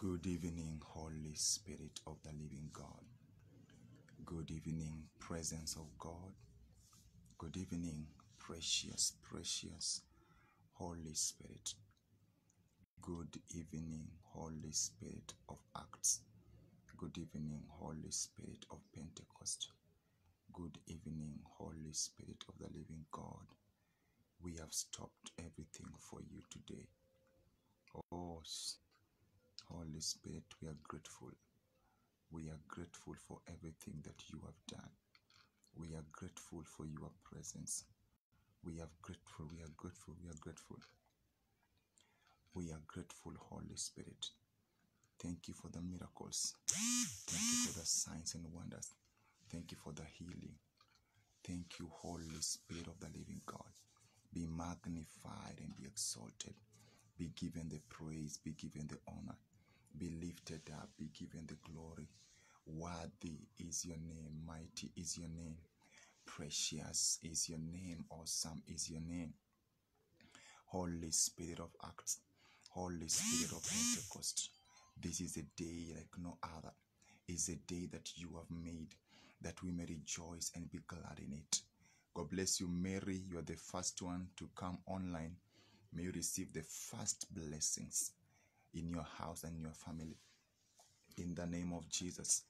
Good evening, Holy Spirit of the Living God. Good evening, Presence of God. Good evening, precious, precious Holy Spirit. Good evening, Holy Spirit of Acts. Good evening, Holy Spirit of Pentecost. Good evening, Holy Spirit of the Living God. We have stopped everything for you today. Oh, Holy Spirit, we are grateful. We are grateful for everything that you have done. We are grateful for your presence. We are grateful, we are grateful, we are grateful. We are grateful, Holy Spirit. Thank you for the miracles. Thank you for the signs and wonders. Thank you for the healing. Thank you, Holy Spirit of the living God. Be magnified and be exalted. Be given the praise, be given the honor be lifted up, be given the glory. Worthy is your name, mighty is your name, precious is your name, awesome is your name. Holy Spirit of Acts, Holy Spirit of Pentecost, this is a day like no other. It's a day that you have made that we may rejoice and be glad in it. God bless you, Mary. You are the first one to come online. May you receive the first blessings in your house and your family. In the name of Jesus,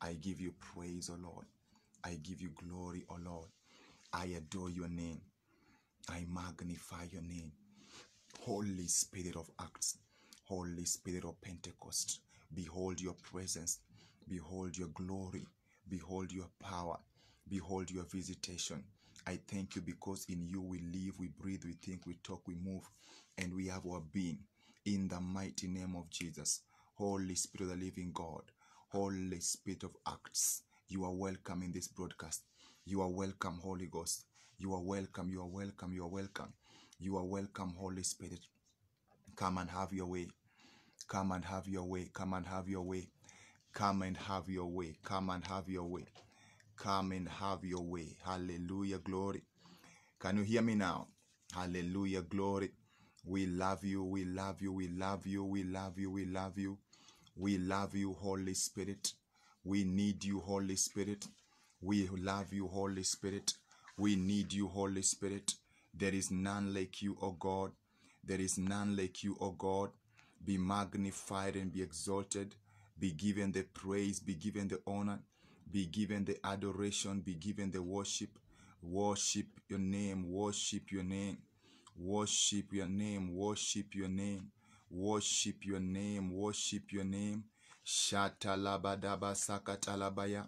I give you praise, O Lord. I give you glory, O Lord. I adore your name. I magnify your name. Holy Spirit of Acts, Holy Spirit of Pentecost, behold your presence, behold your glory, behold your power, behold your visitation. I thank you because in you we live, we breathe, we think, we talk, we move, and we have our being in the mighty name of Jesus. Holy Spirit of the living God, Holy Spirit of acts, you are welcome in this broadcast. You are welcome, Holy Ghost. You are welcome, you are welcome, you are welcome. You are welcome, Holy Spirit. Come and have your way. Come and have your way. Come and have your way. Come and have your way. Come and have your way. Come and have your way. Hallelujah, glory. Can you hear me now? Hallelujah, glory. We love you, we love you, we love you, we love you, we love you. We love you, Holy Spirit. We need you, Holy Spirit. We love you, Holy Spirit. We need you, Holy Spirit. There is none like you, O God. There is none like you, O God. Be magnified and be exalted. Be given the praise, be given the honor, be given the adoration, be given the worship. Worship your name, worship your name. Worship your name, worship your name, worship your name, worship your name. Shatalabadaba sakatalabaya.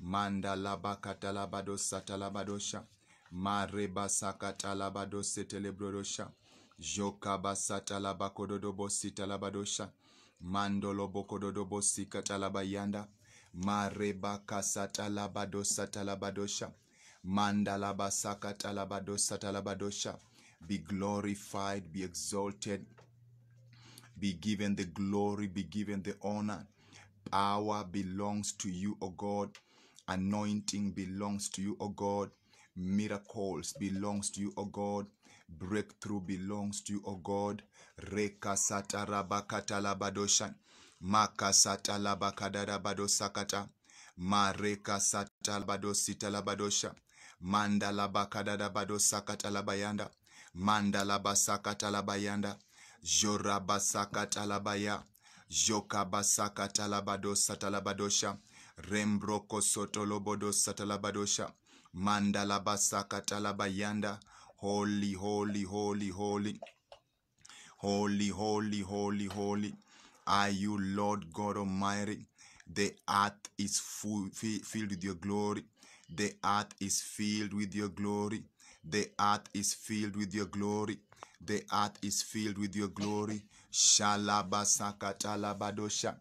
Mandalabakatalabado satalabadosha. Mareba sakatalabado setelebrodosha. Jokaba satalabakododobo sitalabadosha. Mandolobokododobo sikatalabayanda. Mareba kasatalabado satalabadosha. Mandalabasakatalabado satalabadosha. be glorified, be exalted, be given the glory, be given the honor. Power belongs to you, O God. Anointing belongs to you, O God. Miracles belongs to you, O God. Breakthrough belongs to you, O God. Reka satarabakata labadosha. Maka satalabakadarabadosakata. Mareka satalabadosita labadosha. Manda labakadadabadosakata labayanda. mandalabasakatalabayanda jorabasakatalabaya jokabasakatalabadossatalabadosha rembrokosotolobodossatalabadosha mandalabasakatalabayanda holy holy holy holy holy holy holy holy are you lord god almighty the earth is full, filled with your glory the earth is filled with your glory The earth is filled with your glory. The earth is filled with your glory. Shalabasakatalabadosha.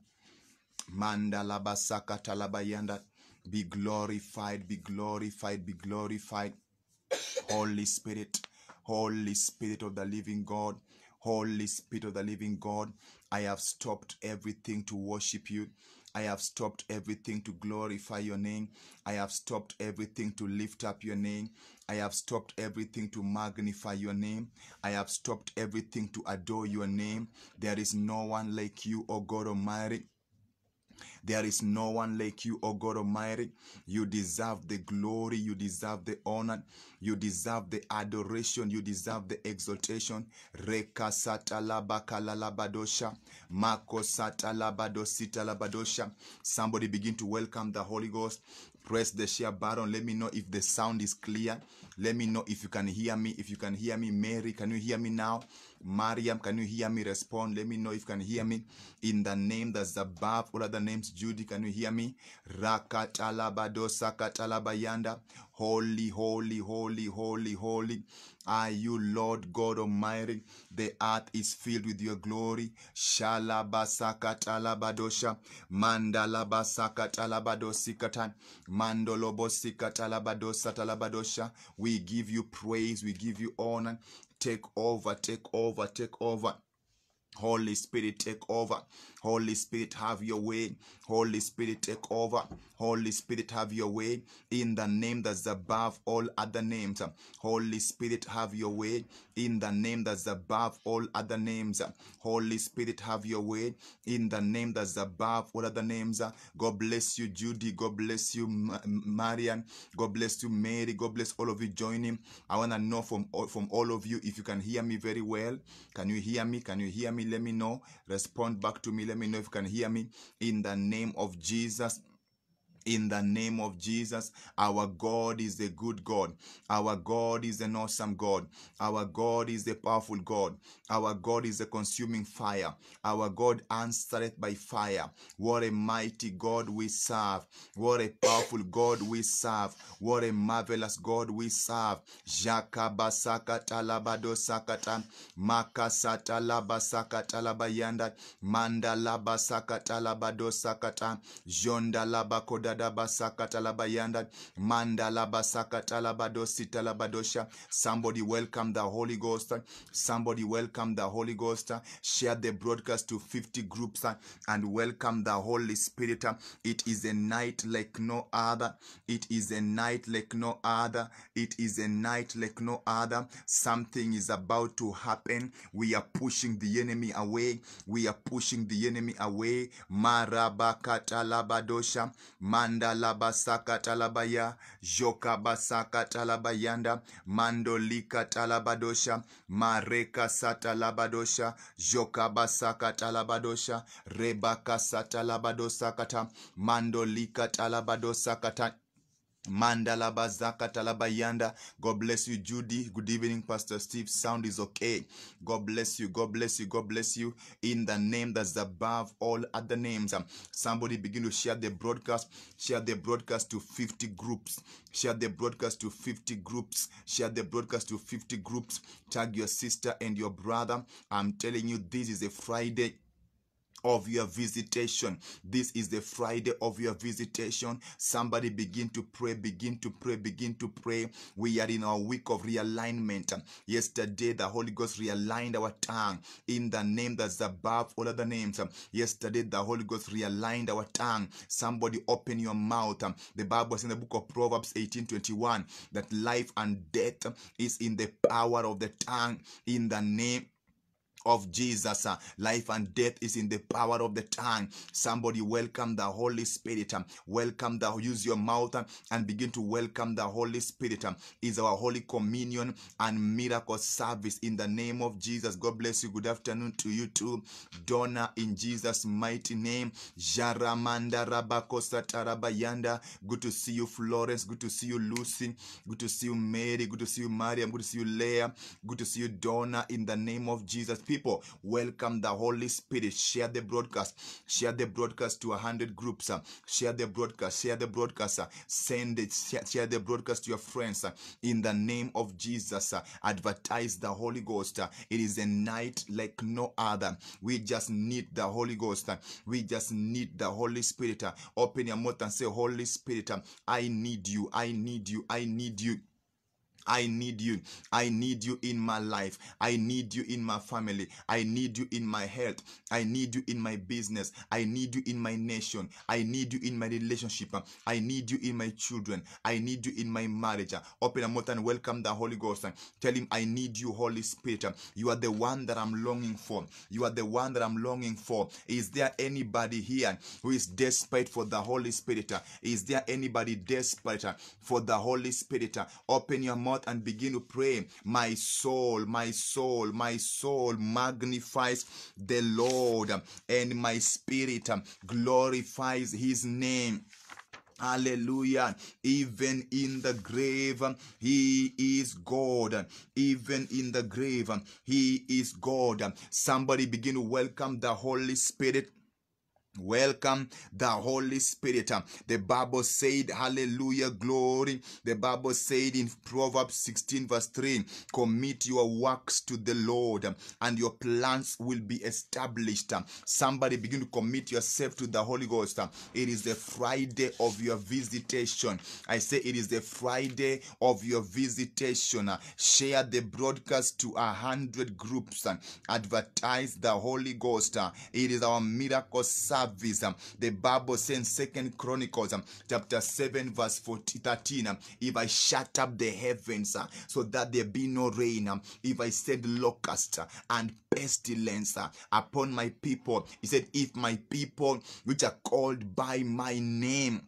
Mandalabasakatalabayanda. Be glorified, be glorified, be glorified. Holy Spirit, Holy Spirit of the living God, Holy Spirit of the living God, I have stopped everything to worship you. I have stopped everything to glorify your name. I have stopped everything to lift up your name. I have stopped everything to magnify your name. I have stopped everything to adore your name. There is no one like you, O God Almighty. There is no one like you, O God Almighty. You deserve the glory. You deserve the honor. You deserve the adoration. You deserve the exaltation. Reka satalabakalabadosha. Mako satalabadositalabadosha. Somebody begin to welcome the Holy Ghost. Press the share button. Let me know if the sound is clear. Let me know if you can hear me. If you can hear me, Mary, can you hear me now? Mariam, can you hear me? Respond. Let me know if you can hear me. In the name that's above all other names, Judy, can you hear me? Rakatalabadosa Holy, holy, holy, holy, holy. Are you Lord God Almighty? The earth is filled with your glory. Shalabasakatalabadosha. satalabado, sha. We give you praise. We give you honor. Take over, take over, take over. Holy Spirit, take over. Holy Spirit, have your way. Holy Spirit, take over. Holy Spirit, have your way in the name that's above all other names. Holy Spirit, have your way in the name that's above all other names. Holy Spirit, have your way in the name that's above all other names. God bless you, Judy. God bless you, Marian. God bless you, Mary. God bless all of you joining. I want to know from all, from all of you if you can hear me very well. Can you hear me? Can you hear me? Let me know. Respond back to me let me know if you can hear me in the name of Jesus in the name of Jesus. Our God is a good God. Our God is an awesome God. Our God is a powerful God. Our God is a consuming fire. Our God answered by fire. What a mighty God we serve. What a powerful God we serve. What a marvelous God we serve. Jakaba sakata labado sakata makasata laba sakata labayanda manda laba sakata labado sakata jonda laba kodada Somebody welcome the Holy Ghost. Somebody welcome the Holy Ghost. Share the broadcast to 50 groups uh, and welcome the Holy Spirit. It is a night like no other. It is a night like no other. It is a night like no other. Something is about to happen. We are pushing the enemy away. We are pushing the enemy away. Marabakatalabadosha. Man Mandalabasaka talabaya, basaka talabayanda, mandolika talabadosha, mareka satalabadosha, basaka talabadosha, rebaka satalabadosakata, mandolika talabadosakata. Mandala Bazaka yanda. God bless you, Judy. Good evening, Pastor Steve. Sound is okay. God bless you. God bless you. God bless you. In the name that's above all other names. Um, somebody begin to share the broadcast. Share the broadcast to 50 groups. Share the broadcast to 50 groups. Share the broadcast to 50 groups. Tag your sister and your brother. I'm telling you, this is a Friday of your visitation. This is the Friday of your visitation. Somebody begin to pray, begin to pray, begin to pray. We are in our week of realignment. Yesterday, the Holy Ghost realigned our tongue in the name that's above all other names. Yesterday, the Holy Ghost realigned our tongue. Somebody open your mouth. The Bible says in the book of Proverbs 18:21 that life and death is in the power of the tongue in the name of Jesus. Uh, life and death is in the power of the tongue. Somebody welcome the Holy Spirit. Um, welcome the use your mouth um, and begin to welcome the Holy Spirit. Um, is our holy communion and miracle service in the name of Jesus. God bless you. Good afternoon to you too. Donna in Jesus' mighty name. Jaramanda Rabakosa Tarabayanda. Good to see you, Florence. Good to see you, Lucy. Good to see you, Mary. Good to see you, Mariam. Good to see you, Leah. Good to see you, Donna. In the name of Jesus people. Welcome the Holy Spirit. Share the broadcast. Share the broadcast to a hundred groups. Uh. Share the broadcast. Share the broadcast. Uh. Send it. Share the broadcast to your friends. Uh. In the name of Jesus, advertise the Holy Ghost. It is a night like no other. We just need the Holy Ghost. We just need the Holy Spirit. Open your mouth and say, Holy Spirit, I need you. I need you. I need you. I need you. I need you in my life. I need you in my family. I need you in my health. I need you in my business. I need you in my nation. I need you in my relationship. I need you in my children. I need you in my marriage. Open your mouth and welcome the Holy Ghost. Tell him, I need you, Holy Spirit. You are the one that I'm longing for. You are the one that I'm longing for. Is there anybody here who is desperate for the Holy Spirit? Is there anybody desperate for the Holy Spirit? Open your mouth and begin to pray. My soul, my soul, my soul magnifies the Lord, and my spirit glorifies his name. Hallelujah. Even in the grave, He is God. Even in the grave, He is God. Somebody begin to welcome the Holy Spirit Welcome the Holy Spirit. Um, the Bible said, Hallelujah, glory. The Bible said in Proverbs 16, verse 3, Commit your works to the Lord, um, and your plans will be established. Um, somebody begin to commit yourself to the Holy Ghost. It is the Friday of your visitation. I say, It is the Friday of your visitation. Uh, share the broadcast to a hundred groups and advertise the Holy Ghost. Uh, it is our miracle service service. Um, the Bible says Second Chronicles um, chapter 7 verse 14, 13, um, if I shut up the heavens uh, so that there be no rain, if I send locust uh, and pestilence uh, upon my people, he said, if my people which are called by my name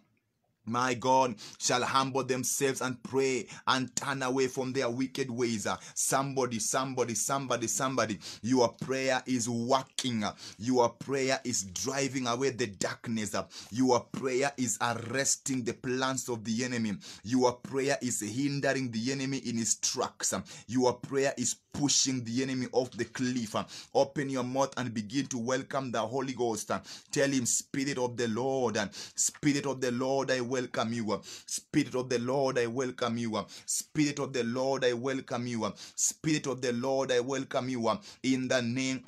my God, shall humble themselves and pray and turn away from their wicked ways. Uh, somebody, somebody, somebody, somebody, your prayer is working. Uh, your prayer is driving away the darkness. Uh, your prayer is arresting the plans of the enemy. Your prayer is hindering the enemy in his tracks. Your prayer is pushing the enemy off the cliff. Open your mouth and begin to welcome the Holy Ghost. Tell him, Spirit of the Lord, Spirit of the Lord, I will welcome you. Spirit of the Lord, I welcome you. Spirit of the Lord, I welcome you. Spirit of the Lord, I welcome you. In the name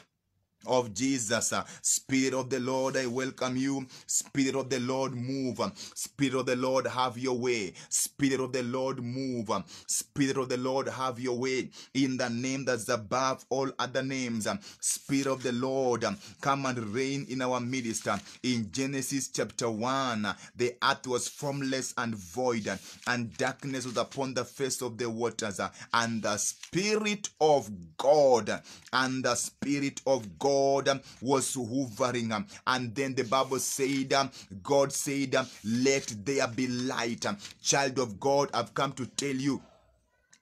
of Jesus. Spirit of the Lord, I welcome you. Spirit of the Lord, move. Spirit of the Lord, have your way. Spirit of the Lord, move. Spirit of the Lord, have your way. In the name that's above all other names. Spirit of the Lord, come and reign in our midst. In Genesis chapter 1, the earth was formless and void, and darkness was upon the face of the waters. And the Spirit of God, and the Spirit of God Lord um, was hovering. Um, and then the Bible said, um, God said, Let there be light. Child of God, I've come to tell you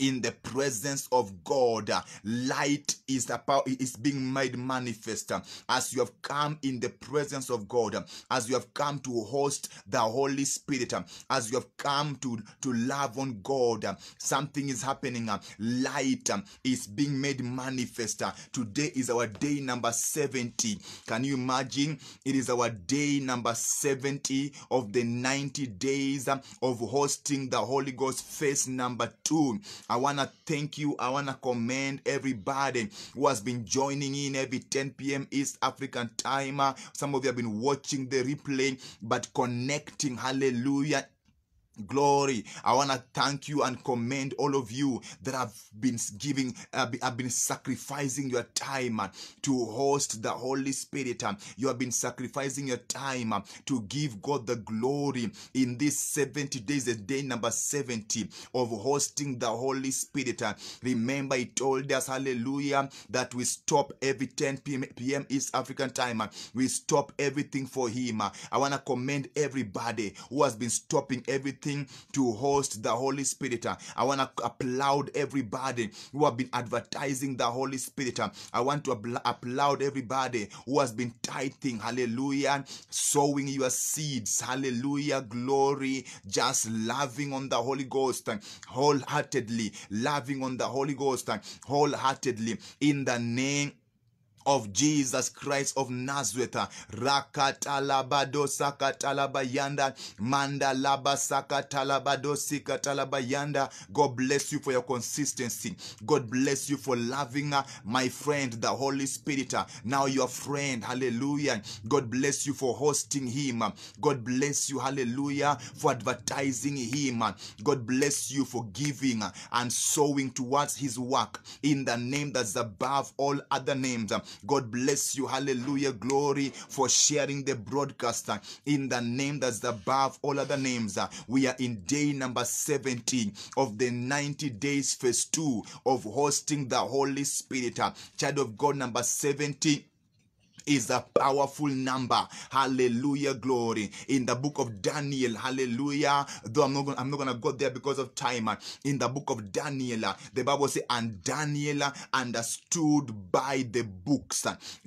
in the presence of God. Light is about is being made manifest as you have come in the presence of God, as you have come to host the Holy Spirit, as you have come to to love on God. Something is happening. Light is being made manifest. Today is our day number 70. Can you imagine? It is our day number 70 of the 90 days of hosting the Holy Ghost. Phase number two I want to thank you. I want to commend everybody who has been joining in every 10 p.m. East African time. Some of you have been watching the replay, but connecting. Hallelujah glory i want to thank you and commend all of you that have been giving i have been sacrificing your time uh, to host the holy spirit um. you have been sacrificing your time um, to give god the glory in this 70 days the day number 70 of hosting the holy spirit uh. remember he told us hallelujah that we stop every 10 p.m, PM east african time uh. we stop everything for him i want to commend everybody who has been stopping everything to host the Holy Spirit. I want to applaud everybody who have been advertising the Holy Spirit. I want to applaud everybody who has been tithing. Hallelujah. Sowing your seeds. Hallelujah. Glory. Just loving on the Holy Ghost wholeheartedly. Loving on the Holy Ghost wholeheartedly in the name of Jesus Christ of Nazareth. Rakatalabado sakatalabayanda mandalaba sakatalabado sikatalabayanda. God bless you for your consistency. God bless you for loving uh, my friend, the Holy Spirit. Uh, now your friend. Hallelujah. God bless you for hosting him. God bless you. Hallelujah. For advertising him. God bless you for giving and sowing towards his work in the name that's above all other names. God bless you. Hallelujah. Glory for sharing the broadcast in the name that's above all other names. Uh, we are in day number 17 of the 90 days phase 2 of hosting the Holy Spirit. Uh, child of God number 17 is a powerful number. Hallelujah, glory. In the book of Daniel, hallelujah. Though I'm not gonna, I'm not gonna go there because of time. In the book of Daniel, the Bible says, and Daniel understood by the books.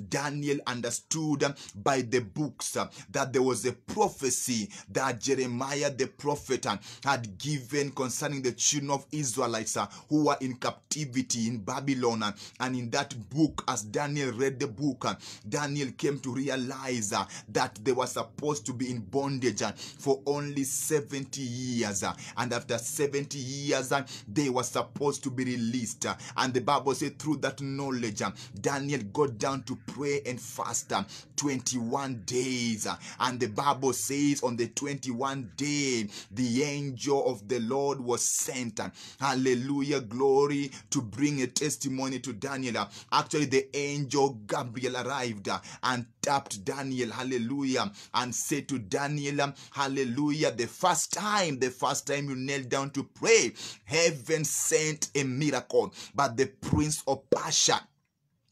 Daniel understood by the books that there was a prophecy that Jeremiah the prophet had given concerning the children of Israelites who were in captivity in Babylon. And in that book, as Daniel read the book, Daniel Daniel came to realize uh, that they were supposed to be in bondage uh, for only 70 years. Uh, and after 70 years, uh, they were supposed to be released. Uh, and the Bible said, through that knowledge, uh, Daniel got down to pray and fast 21 days. and the Bible says, on the 21 day, the angel of the Lord was sent. hallelujah, glory, to bring a testimony to Daniel. actually, the angel Gabriel arrived hallelujah, and tapped Daniel, hallelujah, and said to Daniel, hallelujah, the first time, the first time you knelt down to pray, heaven sent a miracle, but the prince of Pasha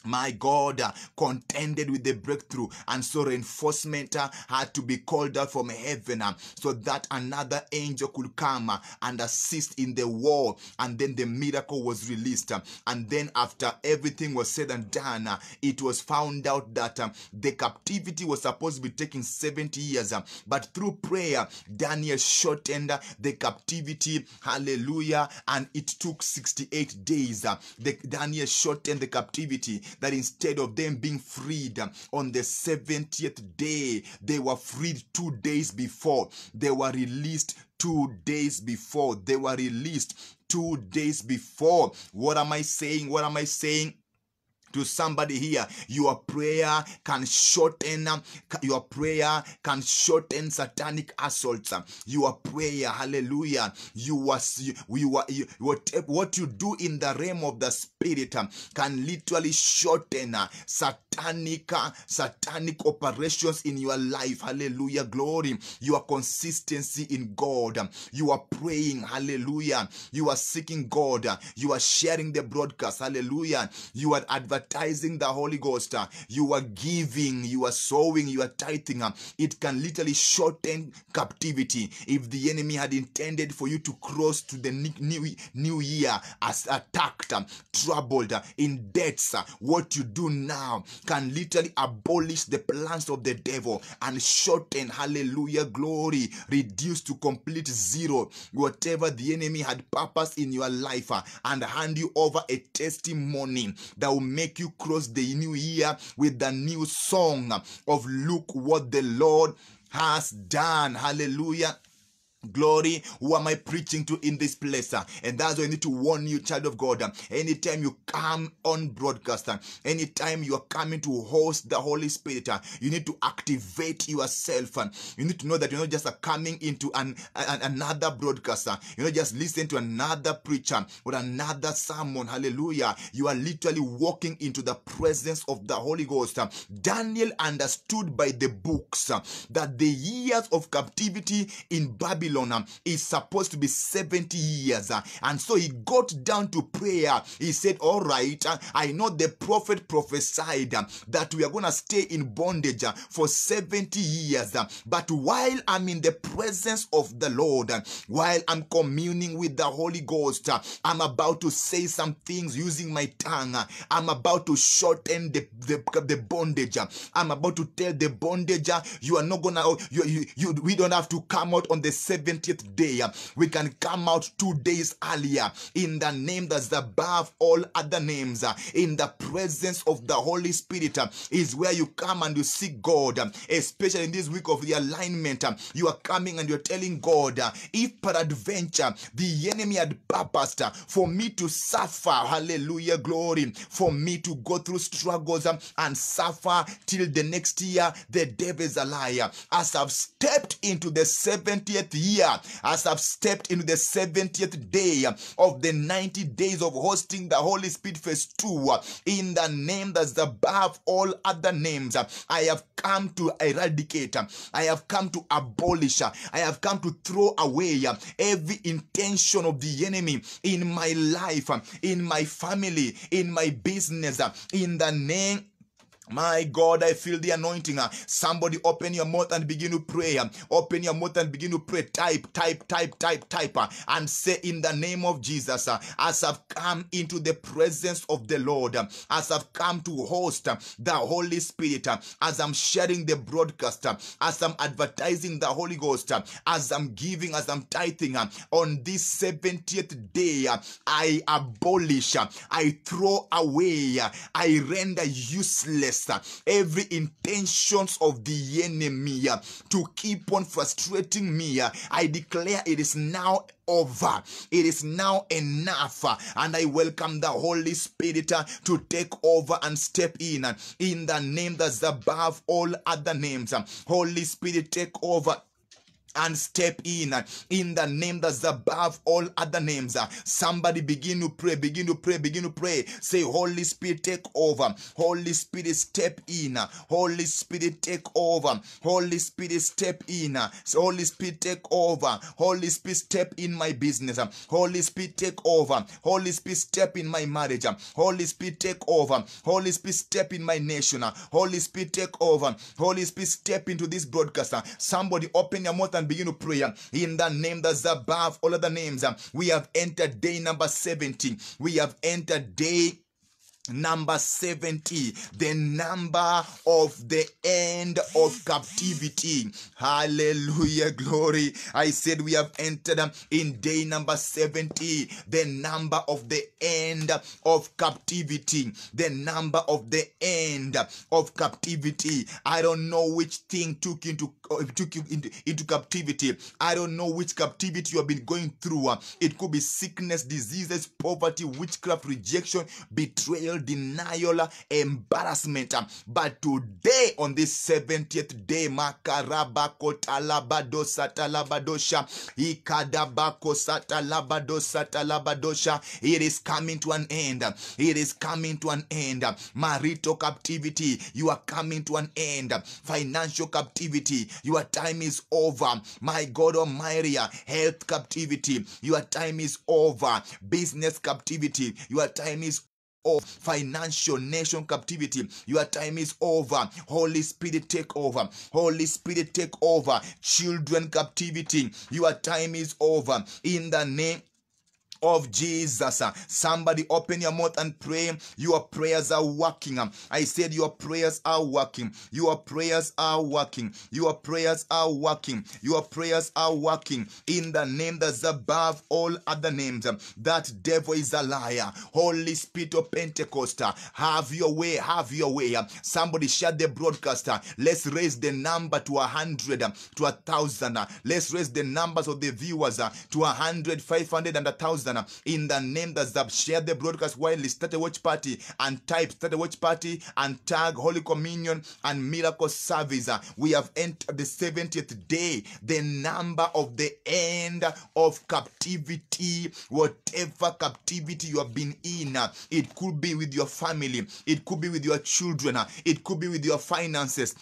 my God uh, contended with the breakthrough, and so reinforcement uh, had to be called out from heaven uh, so that another angel could come uh, and assist in the war. And then the miracle was released. Uh, and then, after everything was said and done, uh, it was found out that um, the captivity was supposed to be taking 70 years, um, but through prayer, Daniel shortened the captivity. Hallelujah! And it took 68 days. the, Daniel shortened the captivity that instead of them being freed um, on the 70th day, they were freed two days before. They were released two days before. They were released two days before. What am I saying? What am I saying? to somebody here. Your prayer can shorten your prayer can shorten satanic assaults. Your prayer, hallelujah. You was you, were what, what you do in the realm of the spirit can literally shorten satanic satanic operations in your life. Hallelujah. Glory. Your consistency in God. You are praying. Hallelujah. You are seeking God. You are sharing the broadcast. Hallelujah. You are advertising baptizing the Holy Ghost, you are giving, you are sowing, you are tithing. It can literally shorten captivity. If the enemy had intended for you to cross to the new, new year as attacked, troubled, in debts, what you do now can literally abolish the plans of the devil and shorten, hallelujah, glory, reduce to complete zero whatever the enemy had purpose in your life and hand you over a testimony that will make make you cross the new year with the new song of look what the Lord has done. Hallelujah. Glory, who am I preaching to in this place? And that's why I need to warn you, child of God. Anytime you come on broadcast, anytime you are coming to host the Holy Spirit, you need to activate yourself. You need to know that you're not just coming into an, an another broadcaster. You're not just listening to another preacher or another sermon. Hallelujah. You are literally walking into the presence of the Holy Ghost. Daniel understood by the books that the years of captivity in Babylon Babylon um, is supposed to be 70 years. Uh, and so he got down to prayer. He said, All right, uh, I know the prophet prophesied um, that we are going to stay in bondage uh, for 70 years. Um, but while I'm in the presence of the Lord, while I'm communing with the Holy Ghost, I'm about to say some things using my tongue. I'm about to shorten the, the, the bondage. I'm about to tell the bondager, you are not gonna, oh, you, you, you, we don't have to come out on the 7th 70th day. We can come out two days earlier in the name that's above all other names. In the presence of the Holy Spirit is where you come and you see God, especially in this week of the alignment. You are coming and you're telling God, if peradventure the enemy had purposed for me to suffer, hallelujah, glory, for me to go through struggles and suffer till the next year, the devil is a liar. As I've stepped into the 70th year, year, as I've stepped into the 70th day of the 90 days of hosting the Holy Spirit Fest 2, in the name that's above all other names, I have come to eradicate, I have come to abolish, I have come to throw away every intention of the enemy in my life, in my family, in my business, in the name my God, I feel the anointing. Uh, somebody open your mouth and begin to pray. Uh, open your mouth and begin to pray. Type, type, type, type, type. Uh, and say, In the name of Jesus, as I've come into the presence of the Lord, as I've come to host the Holy Spirit, as I'm sharing the broadcast, as I'm advertising the Holy Ghost, as I'm giving, as I'm tithing, on this 70th day, I abolish, I throw away, I render useless every intentions of the enemy uh, to keep on frustrating me, uh, I declare it is now over. It is now enough. Uh, and I welcome the Holy Spirit to take over and step in in the name that's above all other names. Holy Spirit, take over and step in in the name that's above all other names. Somebody begin to pray, begin to pray, begin to pray. Say, Holy Spirit, take over. Holy Spirit, step in. Holy Spirit, take over. Holy Spirit, step in. Holy Spirit, take over. Holy Spirit, step in my business. Holy Spirit, take over. Holy Spirit, step in my marriage. Holy Spirit, take over. Holy Spirit, step in my nation. Holy Spirit, take over. Holy Spirit, step into this broadcaster. Somebody open your mouth and and begin to pray uh, in the name that's above all other names. Uh, we have entered day number 17. We have entered day Number 70, the number of the end of captivity. Hallelujah, glory. I said we have entered um, in day number 70, the number of the end of captivity. The number of the end of captivity. I don't know which thing took into uh, took you into, into captivity. I don't know which captivity you have been going through. Uh. It could be sickness, diseases, poverty, witchcraft, rejection, betrayal denial, embarrassment. But today, on this 70th day, Makarabako Talabado Satalabadosha, Ikadabako Satalabado Satalabadosha, it is coming to an end. It is coming to an end. Marital captivity, you are coming to an end. Financial captivity, your time is over. My God Almighty, health captivity, your time is over. Business captivity, your time is of financial nation captivity. Your time is over. Holy Spirit, take over. Holy Spirit, take over. Children captivity. Your time is over. In the name of Jesus. Somebody open your mouth and pray. Your prayers are working. I said your prayers are working. Your prayers are working. Your prayers are working. Your prayers are working in the name that's above all other names. That devil is a liar. Holy Spirit of Pentecost, have your way, have your way. Somebody share the broadcaster. Let's raise the number to a hundred, to a thousand. Let's raise the numbers of the viewers to a hundred, five hundred, and a thousand. Satan in the name that's Zab, Share the broadcast widely. Start a watch party and type start a watch party and tag Holy Communion and Miracle Service. We have entered the 70th day, the number of the end of captivity. Whatever captivity you have been in, it could be with your family, it could be with your children, it could be with your finances.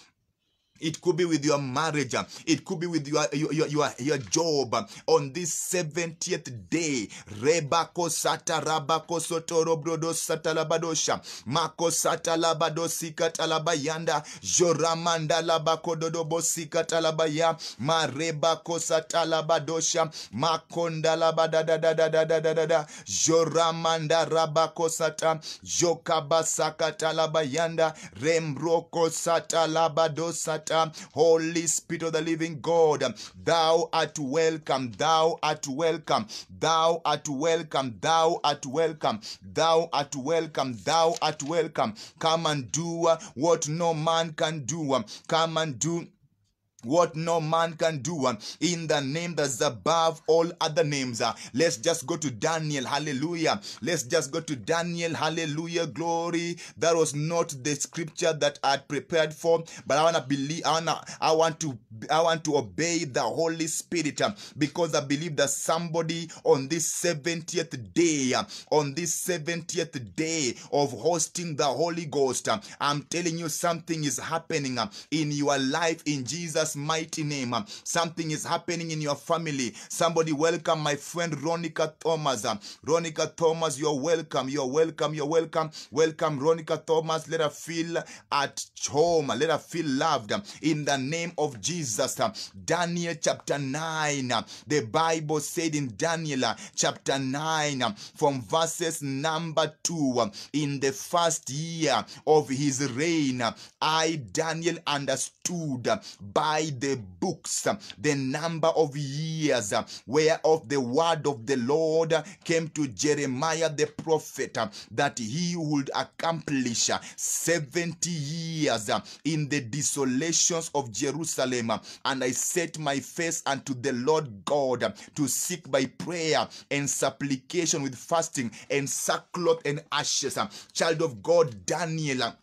It could be with your marriage. It could be with your, your, your, your, job. On this 70th day, Rebako sata rabako sotoro brodo sata labadosha. Mako sata labado sikata labayanda. Joramanda labako dodobo sikata labaya. Marebako sata labadosha. Makonda labada da da da da da da da da. Joramanda rabako sata. Jokabasakata labayanda. Rembroko sata labado sata um, Holy Spirit of the living God, um, thou art welcome, thou art welcome, thou art welcome, thou art welcome, thou art welcome, thou art welcome. Come and do uh, what no man can do. Um, come and do what no man can do and um, in the name that's above all other names. Uh. let's just go to Daniel. Hallelujah. Let's just go to Daniel. Hallelujah. Glory. That was not the scripture that I prepared for, but I wanna believe. I wanna. I want to. I want to obey the Holy Spirit um, because I believe that somebody on this seventieth day, um, on this seventieth day of hosting the Holy Ghost, I'm telling you something is happening in your life in Jesus Jesus' mighty name. Something is happening in your family. Somebody welcome my friend Ronica Thomas. Ronica Thomas, you're welcome. You're welcome. You're welcome. Welcome, Ronica Thomas. Let her feel at home. Let her feel loved in the name of Jesus. Daniel chapter 9. The Bible said in Daniel chapter 9 from verses number 2 in the first year of his reign, I, Daniel, understood by by the books, the number of years whereof the word of the Lord came to Jeremiah the prophet that he would accomplish 70 years in the desolations of Jerusalem. And I set my face unto the Lord God to seek by prayer and supplication with fasting and sackcloth and ashes. Child of God, Daniel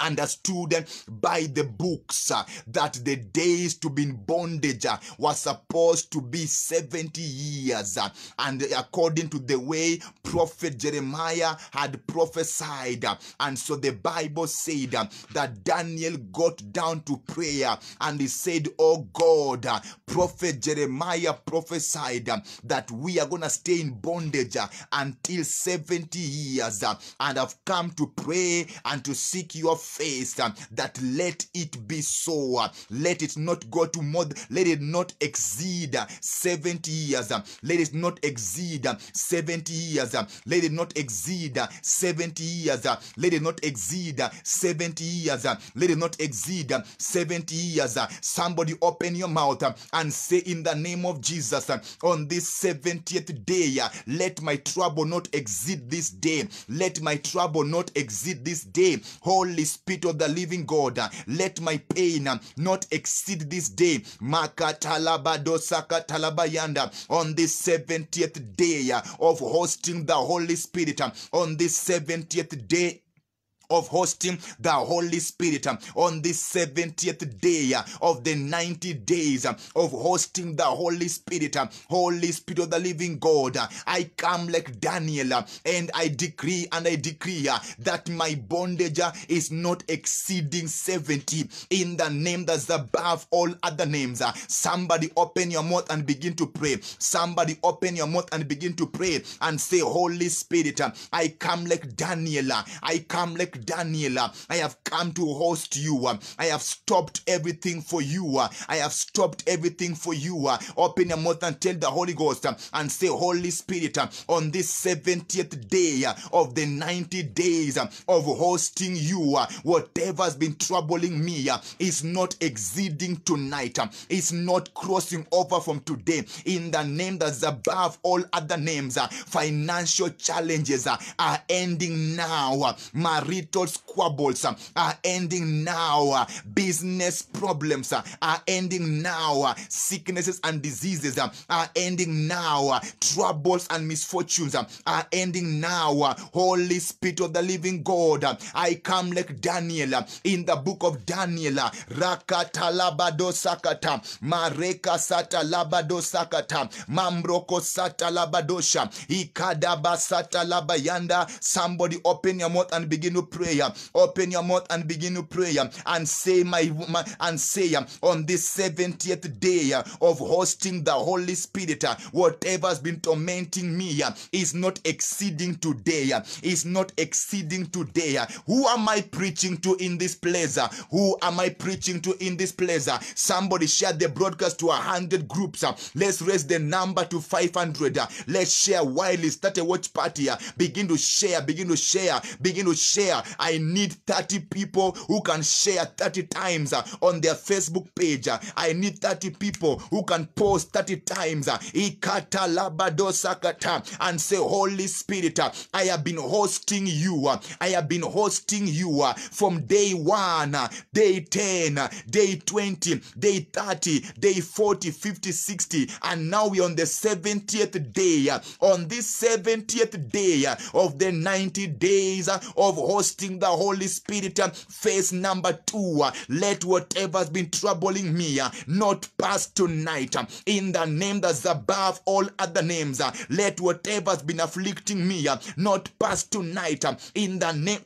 understood by the books uh, that the days to be in bondage uh, was supposed to be 70 years. Uh, and according to the way prophet Jeremiah had prophesied. And so the Bible said that Daniel got down to prayer and he said, Oh God, prophet Jeremiah prophesied um, that we are going to stay in bondage until 70 years. And I've come to pray and to seek your faith uh, that let it be so. Uh, let it not go to more, let it not exceed uh, 70 years. Let it not exceed 70 years. Let it not exceed 70 years. Let it not exceed 70 years. Let it not exceed 70 years. Somebody open your mouth and say, In the name of Jesus, on this 70th day, let my trouble not exceed this day. Let my trouble not exceed this day. Holy Spirit. Spirit of the living God, let my pain not exceed this day. On the 70th day of hosting the Holy Spirit, on the 70th day of hosting the Holy Spirit uh, on the 70th day uh, of the 90 days uh, of hosting the Holy Spirit. Holy Spirit of the living God, I come like Daniel and I decree and I decree that my bondage is not exceeding 70 in the name that's above all other names. Somebody open your mouth and begin to pray. Somebody open your mouth and begin to pray and say, Holy Spirit, I come like Daniel. I come like Daniel, I have come to host you. I have stopped everything for you. I have stopped everything for you. Open your mouth and tell the Holy Ghost and say, Holy Spirit, on this 70th day of the 90 days of hosting you, whatever's been troubling me is not exceeding tonight, It's not crossing over from today. In the name that's above all other names, financial challenges are ending now. Marital little squabbles uh, are ending now. Uh, business problems uh, are ending now. Sicknesses and diseases are ending now. Troubles and misfortunes are ending now. Holy Spirit of the living God, I come like Daniel in the book of Daniel. Rakata labado sakata, mareka sata labado sakata, mambroko sata labadosha, ikadaba sata labayanda. Somebody open your mouth and begin to pray prayer. Open your mouth and begin to pray and say, my, woman, and say on this 70th day of hosting the Holy Spirit, whatever's been tormenting me is not exceeding today. Is not exceeding today. Who am I preaching to in this place? Who am I preaching to in this place? Somebody share the broadcast to a hundred groups. Let's raise the number to 500. Let's share widely. Start a watch party. Begin to share. Begin to share. Begin to share. I need 30 people who can share 30 times uh, on their Facebook page. I need 30 people who can post 30 times uh, and say, Holy Spirit, uh, I have been hosting you. I have been hosting you from day one, day 10, day 20, day 30, day 40, 50, 60, and now we're on the 70th day. On this 70th day of the 90 days of hosting trusting the Holy Spirit. Phase um, number two, uh, let whatever's been troubling me uh, not pass tonight. Um, in the name that's above all other names, uh, let whatever's been afflicting me not pass tonight. Um, in the name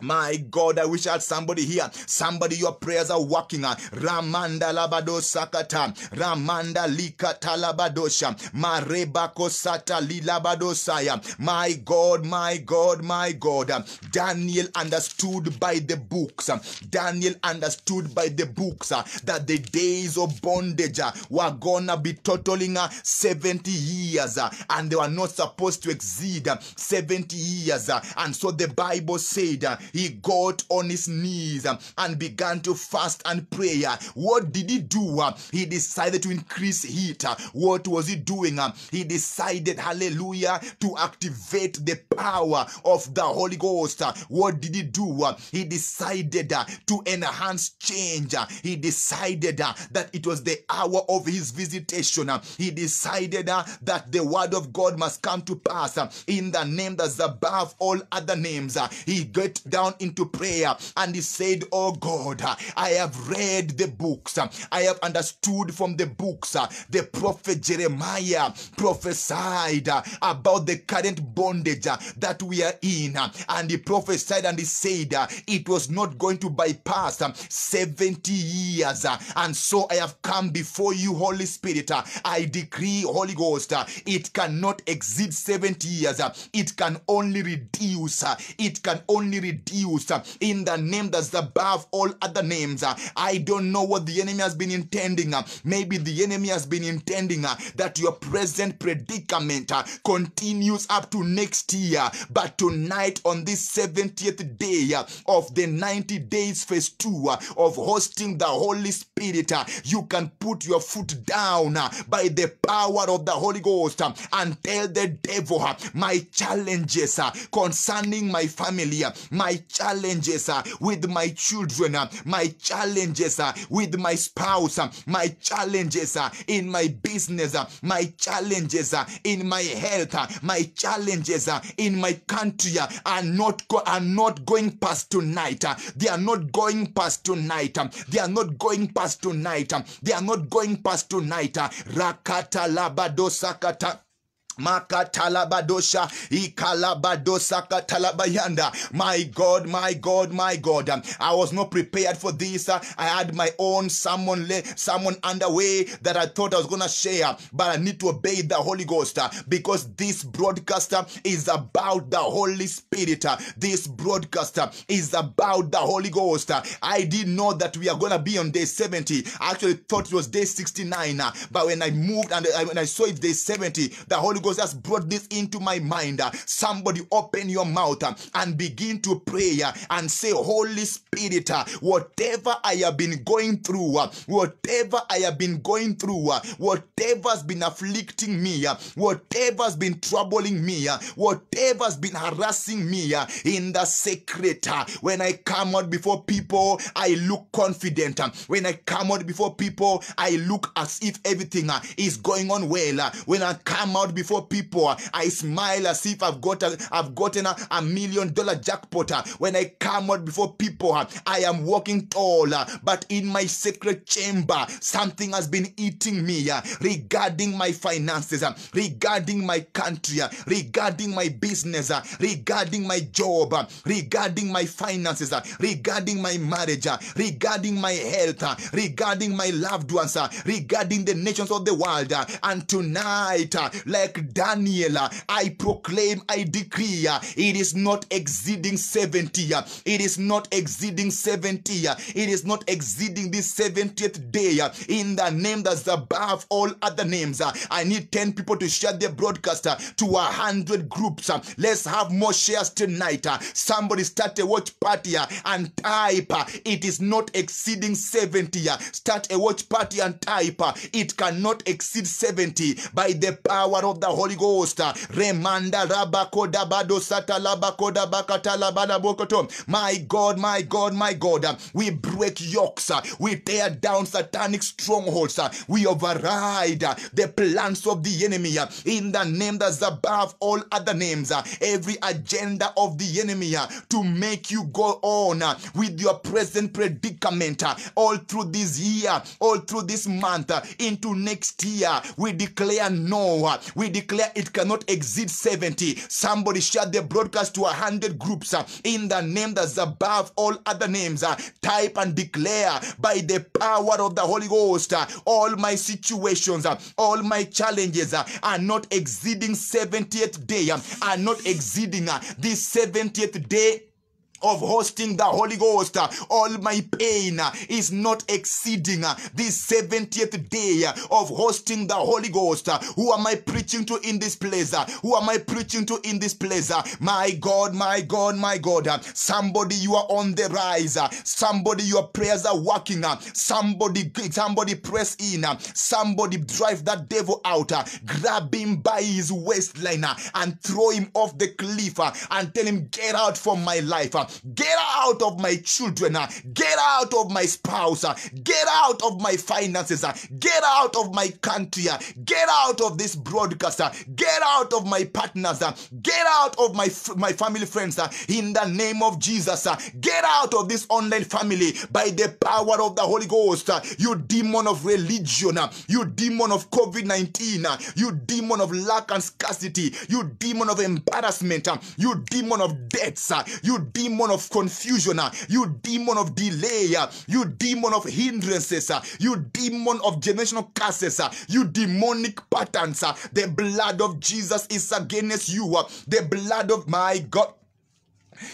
my God, I wish I had somebody here. Somebody, your prayers are working. Ramanda labado sakata. Ramanda likata labadosha. kosata sata lilabadosaya. My God, my God, my God. Daniel understood by the books. Daniel understood by the books that the days of bondage were gonna be totaling 70 years and they were not supposed to exceed 70 years. And so the Bible said, he got on his knees um, and began to fast and pray. Uh, what did he do? Uh, he decided to increase heat. Uh, what was he doing? He decided, hallelujah, to activate the power of the Holy Ghost. What did he do? He decided to enhance change. He decided that it was the hour of his visitation. He decided that the word of God must come to pass in the name that's above all other names. He got down into prayer and he said, Oh God, I have read the books, I have understood from the books. The prophet Jeremiah prophesied about the current bondage that we are in, and he prophesied and he said it was not going to bypass 70 years. And so I have come before you, Holy Spirit. I decree, Holy Ghost, it cannot exceed 70 years, it can only reduce, it can only reduce reduced uh, in the name that's above all other names. Uh, I don't know what the enemy has been intending. Uh, maybe the enemy has been intending that your present predicament continues up to next year. But tonight, on this 70th day of the 90 days phase 2 of hosting the Holy Spirit, you can put your foot down by the power of the Holy Ghost um, and tell the devil, my challenges concerning my family, my my challenges, uh, with my children, uh, my challenges uh, with my spouse, my challenges in my business, my challenges in my health, my challenges in my country are not go- are not going past tonight. They are not going past tonight. Um, they are not going past tonight. Um, they are not going past tonight. Rakata labado sakata. Makatalabadosha, Ikalabadosa Katalabayanda. My God, my God, my God. I was not prepared for this. I had my own someone someone underway that I thought I was gonna share, but I need to obey the Holy Ghost because this broadcaster is about the Holy Spirit. This broadcaster is about the Holy Ghost. I didn't know that we are gonna be on day 70. I actually thought it was day 69, but when I moved and when I saw it day 70, the Holy Ghost has brought this into my mind. Somebody open your mouth and begin to pray and say, Holy Spirit, whatever I have been going through, whatever I have been going through, whatever's been afflicting me, whatever's been troubling me, whatever's been harassing me in the secret. When I come out before people, I look confident. When I come out before people, I look as if everything is going on well. When I come out before before people. I smile as if I've got a, I've gotten a, a million dollar jackpot. Uh, when I come out before people, uh, I am walking tall, uh, but in my secret chamber, something has been eating me regarding my finances, regarding my country, regarding my business, regarding my job, regarding my finances, regarding my marriage, regarding my health, regarding my loved ones, regarding the nations of the world. And tonight, like Daniel, I proclaim, I decree, it is not exceeding 70. It is not exceeding 70. It is not exceeding the 70th day in the name that's above all other names. I need 10 people to share their broadcast to 100 groups. Let's have more shares tonight. Somebody start a watch party and type, it is not exceeding 70. Start a watch party and type, it cannot exceed 70 by the power of the Holy Ghost. Remanda rabakoda bado sata labakoda Bakatala, labada bokoto. My God, my God, my God. We break yokes. We tear down satanic strongholds. We override the plans of the enemy in the name that's above all other names. Every agenda of the enemy to make you go on with your present predicament all through this year, all through this month, into next year. We declare no. We declare declare it cannot exceed 70. Somebody share the broadcast to 100 groups uh, in the name that's above all other names. Uh, type and declare by the power of the Holy Ghost uh, all my situations, all my challenges are not exceeding 70th day, are not exceeding this 70th day of hosting the Holy Ghost, all my pain is not exceeding this 70th day of hosting the Holy Ghost. Who am I preaching to in this place? Who am I preaching to in this place? My God, my God, my God. Somebody, you are on the rise. Somebody, your prayers are working. Somebody, somebody press in. Somebody drive that devil out. Grab him by his waistline and throw him off the cliff and tell him, Get out from my life. Get out of my children. Ah. Get out of my spouse. Ah. Get out of my finances. Ah. Get out of my country. Get out of this broadcaster. Get out of my partners. Get out of my, my family friends. In the name of Jesus. Get out of this online family by the power of the Holy Ghost. You demon of religion. You demon of COVID 19. You demon of lack and scarcity. You demon of embarrassment. You demon of debts. You demon demon of confusion, uh, you demon of delay, uh, you demon of hindrances, uh, you demon of generational curses, you demonic patterns. The blood of Jesus is against you. The blood of my God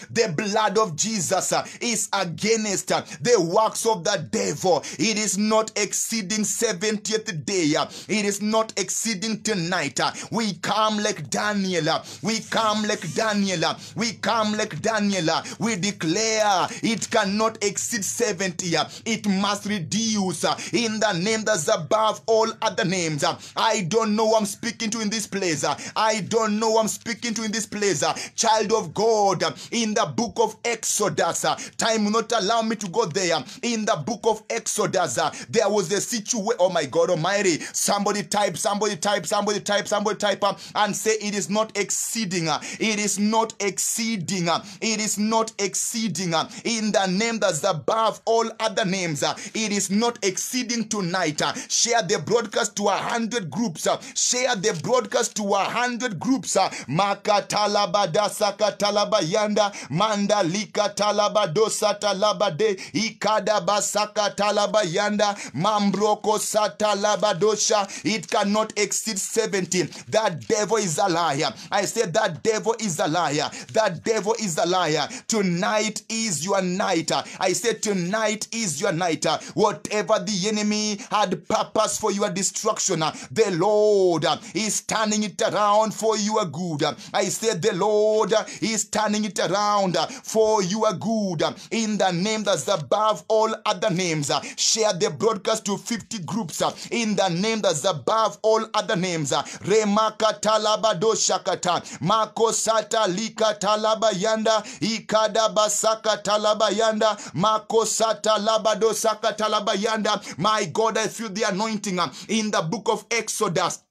the blood of Jesus uh, is against uh, the works of the devil. It is not exceeding 70th day. Uh, it is not exceeding tonight. We come like Daniel. We come like Daniel. We come like Daniel. We declare it cannot exceed 70. It must reduce in the name that's above all other names. I don't know I'm speaking to in this place. I don't know I'm speaking to in this place. Child of God, in the book of Exodus. Time will not allow me to go there. In the book of Exodus, there was a situation. Oh my God Almighty. Somebody type, somebody type, somebody type, somebody type um, and say, It is not exceeding. Uh, it is not exceeding. Uh, it is not exceeding. Uh, in the name that's above all other names, it is not exceeding tonight. Share the broadcast to a hundred groups. Share the broadcast to a hundred groups. Makatalabada sakatalabayanda. Manda Manda Lika Talaba Dosa Talaba De Ikada Basaka Talaba Yanda Mambroko Sata dosha It cannot exceed 17. That devil is a liar. I said that devil is a liar. That devil is a liar. Tonight is your night. I said tonight is your night. Whatever the enemy had purpose for your destruction, the Lord is turning it around for your good. I said the Lord is turning it around around uh, for you are good in the name that's above all other names. Uh, share the broadcast to 50 groups uh, in the name that's above all other names. Remaka talabado shakata makosata lika talabayanda ikada basaka talabayanda makosata labado saka talabayanda. My God, I feel the anointing in the book of Exodus.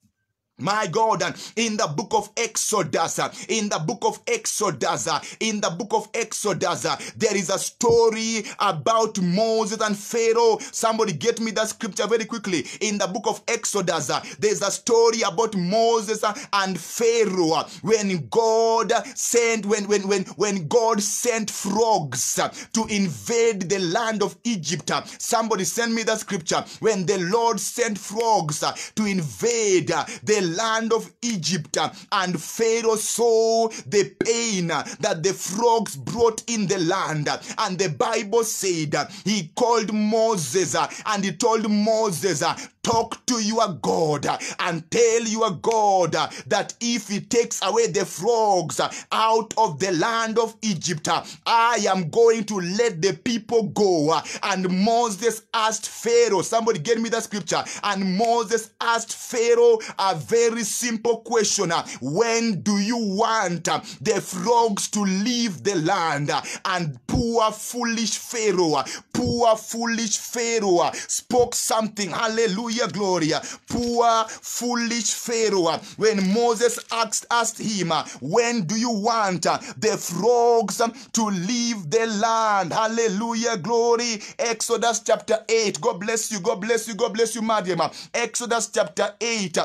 My God, in the book of Exodus, uh, in the book of Exodus, uh, in the book of Exodus, uh, there is a story about Moses and Pharaoh. Somebody get me that scripture very quickly. In the book of Exodus, there's a story about Moses and Pharaoh when God sent, when, when, when, when God sent frogs to invade the land of Egypt. Somebody send me that scripture. When the Lord sent frogs to invade the land of Egypt, uh, and Pharaoh saw the pain that the frogs brought in the land. And the Bible said uh, he called Moses uh, and he told Moses, Talk to your God and tell your God that if He takes away the frogs out of the land of Egypt, I am going to let the people go. And Moses asked Pharaoh, somebody get me that scripture. And Moses asked Pharaoh a very simple question When do you want the frogs to leave the land? And poor, foolish Pharaoh, poor, foolish Pharaoh spoke something. Hallelujah your glory. Poor, foolish Pharaoh, when Moses asked, asked him, When do you want the frogs to leave the land? Hallelujah, glory. Exodus chapter 8. God bless you, God bless you, God bless you, Madam. Exodus chapter 8.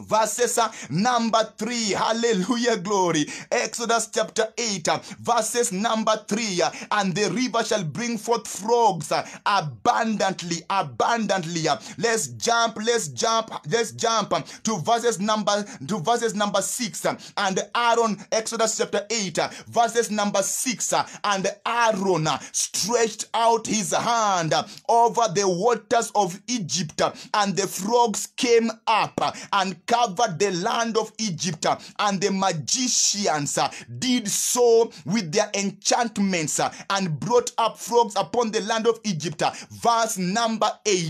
Verses uh, number 3, hallelujah, glory. Exodus chapter 8, uh, verses number 3. Uh, and the river shall bring forth frogs abundantly, abundantly. Let's jump, let's jump, let's jump um, to verses number to verses number 6. Um, and Aaron, Exodus chapter 8, verses number 6. And Aaron stretched out his hand over the waters of Egypt, and the frogs came up and covered the land of Egypt, uh, and the magicians uh, did so with their enchantments uh, and brought up frogs upon the land of Egypt. Verse number 8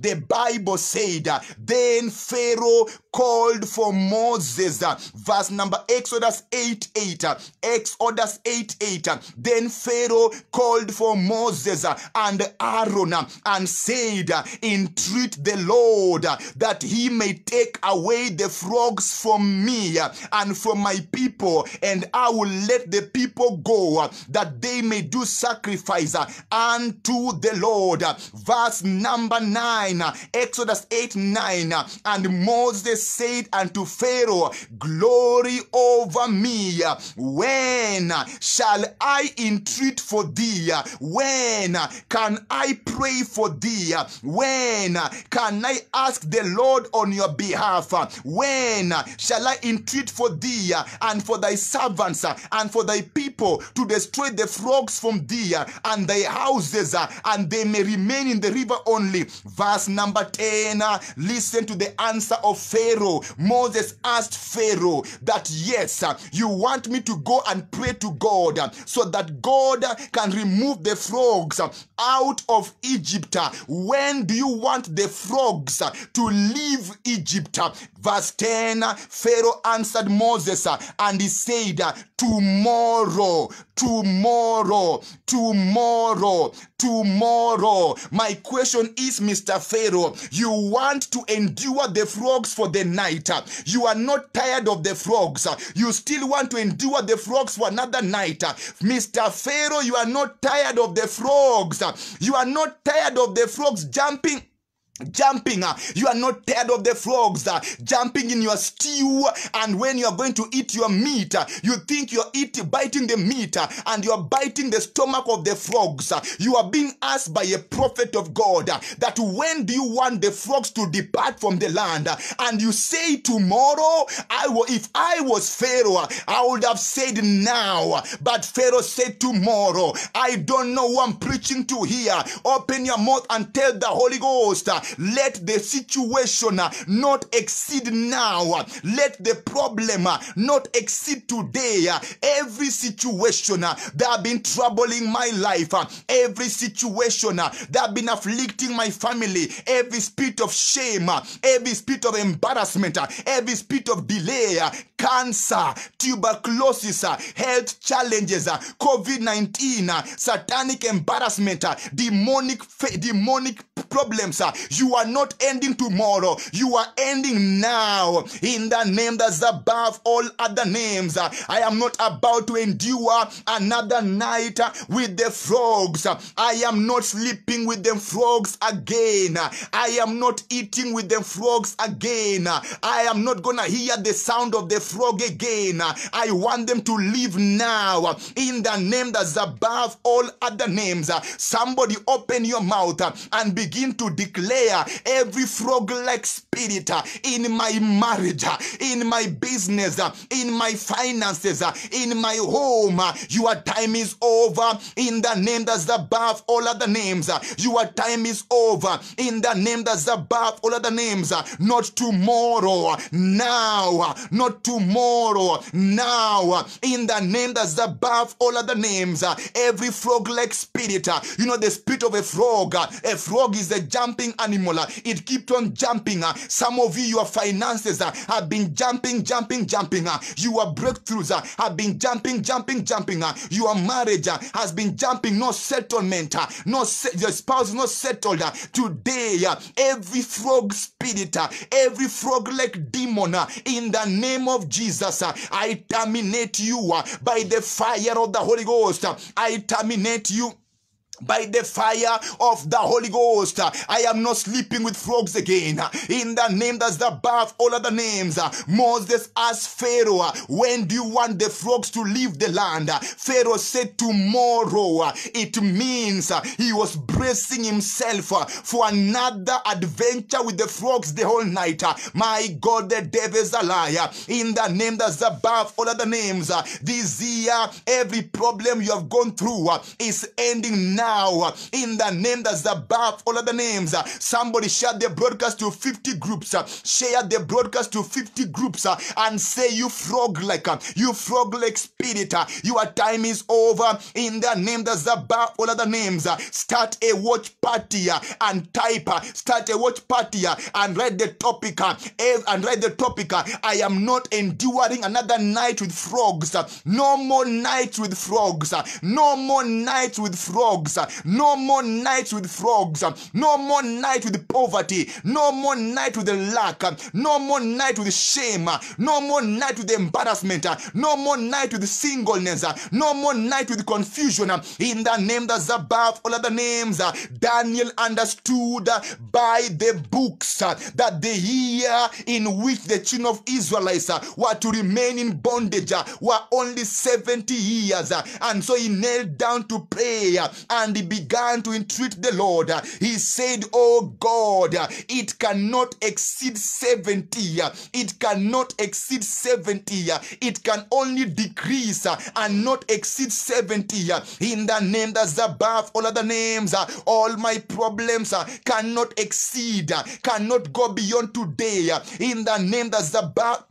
the Bible said, Then Pharaoh called for Moses. Verse number Exodus 8 8. Exodus 8 8. Then Pharaoh called for Moses and Aaron and said, Entreat the Lord that he may take away the frogs from me and from my people, and I will let the people go that they may do sacrifice unto the Lord. Verse number 9. Exodus 8 9. And Moses said unto Pharaoh, Glory over me. When shall I entreat for thee? When can I pray for thee? When can I ask the Lord on your behalf? When shall I entreat for thee and for thy servants and for thy people to destroy the frogs from thee and thy houses and they may remain in the river only? Verse number 10. Listen to the answer of Pharaoh. Pharaoh. Moses asked Pharaoh that, yes, uh, you want me to go and pray to God uh, so that God can remove the frogs uh, out of Egypt. When do you want the frogs to leave Egypt? Verse 10 Pharaoh answered Moses and he said, Tomorrow, tomorrow, tomorrow, tomorrow. My question is, Mr. Pharaoh, you want to endure the frogs for the night. You are not tired of the frogs. You still want to endure the frogs for another night. Mr. Pharaoh, you are not tired of the frogs. You are not tired of the frogs jumping Jumping, uh, you are not tired of the frogs uh, jumping in your stew, uh, and when you are going to eat your meat, you think you're eating, biting the meat, and you're biting the stomach of the frogs. you are being asked by a prophet of God that when do you want the frogs to depart from the land? and you say tomorrow, I will. If I was Pharaoh, I would have said now, but Pharaoh said tomorrow. I don't know who I'm preaching to here. Open your mouth and tell the Holy Ghost let the situation uh, not exceed now. Let the problem uh, not exceed today. Every situation uh, that have been troubling my life, every situation that have been afflicting my family, every spirit of shame, every spirit of embarrassment, every spirit of delay, cancer, tuberculosis, health challenges, COVID 19, satanic embarrassment, demonic, demonic problems. You are not ending tomorrow. You are ending now in the name that's above all other names. I am not about to endure another night with the frogs. I am not sleeping with the frogs again. I am not eating with the frogs again. I am not gonna hear the sound of the frog again. I want them to leave now in the name that's above all other names. Somebody open your mouth and begin begin to declare every frog like spirit uh, in my marriage, uh, in my business, uh, in my finances, in my home. Your time is over in the name that's above all other names. Your time is over in the name that's above all other names. Not tomorrow, now, not tomorrow, now, in the name that's above all other names. Every frog like spirit, you know, the spirit of a frog, a frog is a jumping animal. Uh, it keeps on jumping. Uh. Some of you, your finances uh, have been jumping, jumping, jumping. Your breakthroughs have been jumping, jumping, jumping. Your marriage has been jumping. No settlement. No se- your spouse not settled. Today, every frog spirit, every frog-like demon, in the name of Jesus, I terminate you by the fire of the Holy Ghost. I terminate you by the fire of the Holy Ghost. I am not sleeping with frogs again. In the name that's above all other names, Moses asked Pharaoh, When do you want the frogs to leave the land? Pharaoh said, Tomorrow. It means he was bracing himself for another adventure with the frogs the whole night. My God, the devil is a liar. In the name that's above all other names, this year, every problem you have gone through is ending now now in the name that's above all other names. Somebody share the broadcast to 50 groups. Share the broadcast to 50 groups and say, You frog like, you frog like spirit, your time is over in the name that's above all other names. Start a watch party and type, start a watch party and write the topic and write the topic. I am not enduring another night with frogs. No more nights with frogs. No more nights with frogs no more nights with frogs, no more night with poverty, no more night with lack, no more night with shame, no more night with embarrassment, no more night with singleness, no more night with confusion. In the name that's above all other names, Daniel understood by the books that the year in which the children of Israelites were to remain in bondage were only 70 years. And so he knelt down to prayer and and he began to entreat the Lord. He said, Oh God, it cannot exceed 70. It cannot exceed 70. It can only decrease and not exceed 70. In the name that's above all other names, all my problems cannot exceed, cannot go beyond today. In the name that's above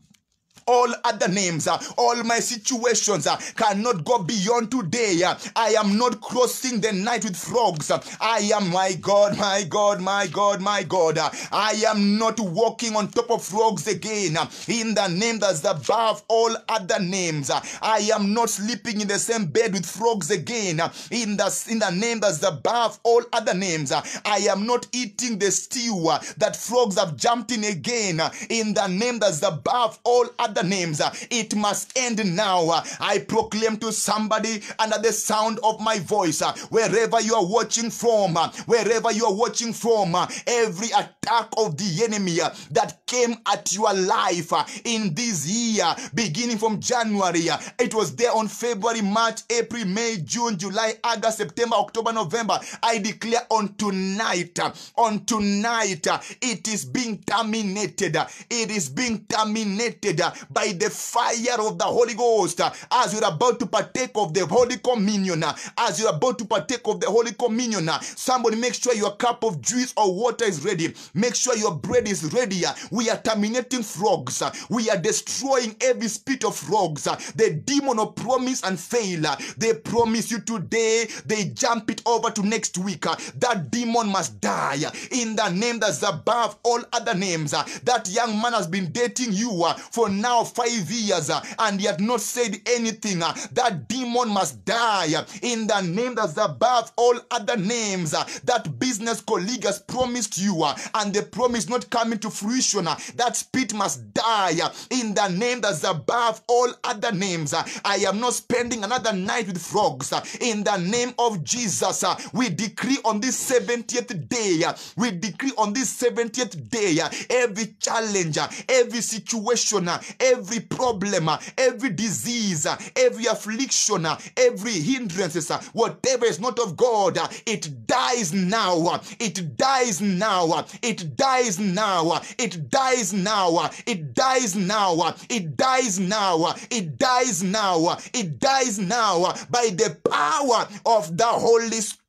all other names, uh, all my situations uh, cannot go beyond today. Uh, I am not crossing the night with frogs. I am my God, my God, my God, my God. I am not walking on top of frogs again. In the name that's above all other names, I am not sleeping in the same bed with frogs again. In the in the name that's above all other names, I am not eating the stew that frogs have jumped in again. In the name that's above all other other names. Uh, it must end now. Uh, I proclaim to somebody under the sound of my voice, uh, wherever you are watching from, wherever you are watching from, every attack of the enemy that came at your life in this year, beginning from January, it was there on February, March, April, May, June, July, August, September, October, November. I declare on tonight, on tonight, it is being terminated. It is being terminated by the fire of the Holy Ghost. As you're about to partake of the Holy Communion, as you're about to partake of the Holy Communion, somebody make sure your cup of juice or water is ready. Make sure your bread is ready. We are terminating frogs. We are destroying every spirit of frogs. The demon of promise and failure. They promise you today, they jump it over to next week. That demon must die in the name that's above all other names. That young man has been dating you for now now five years uh, and he had not said anything. Uh, that demon must die uh, in the name that's above all other names. That business colleague has promised you and the promise not coming to fruition. That spirit must die in the name that's above all other names. I am not spending another night with frogs. In the name of Jesus, we decree on this 70th day, we decree on this 70th day, every challenge, every situation, every problem, every disease, every affliction, every hindrance, whatever is not of God, it dies now. It dies now. It dies now. It dies now. It dies now. It dies now. It dies now. It dies now by the power of the Holy Spirit.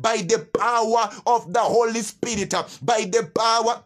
By the power of the Holy Spirit. By the power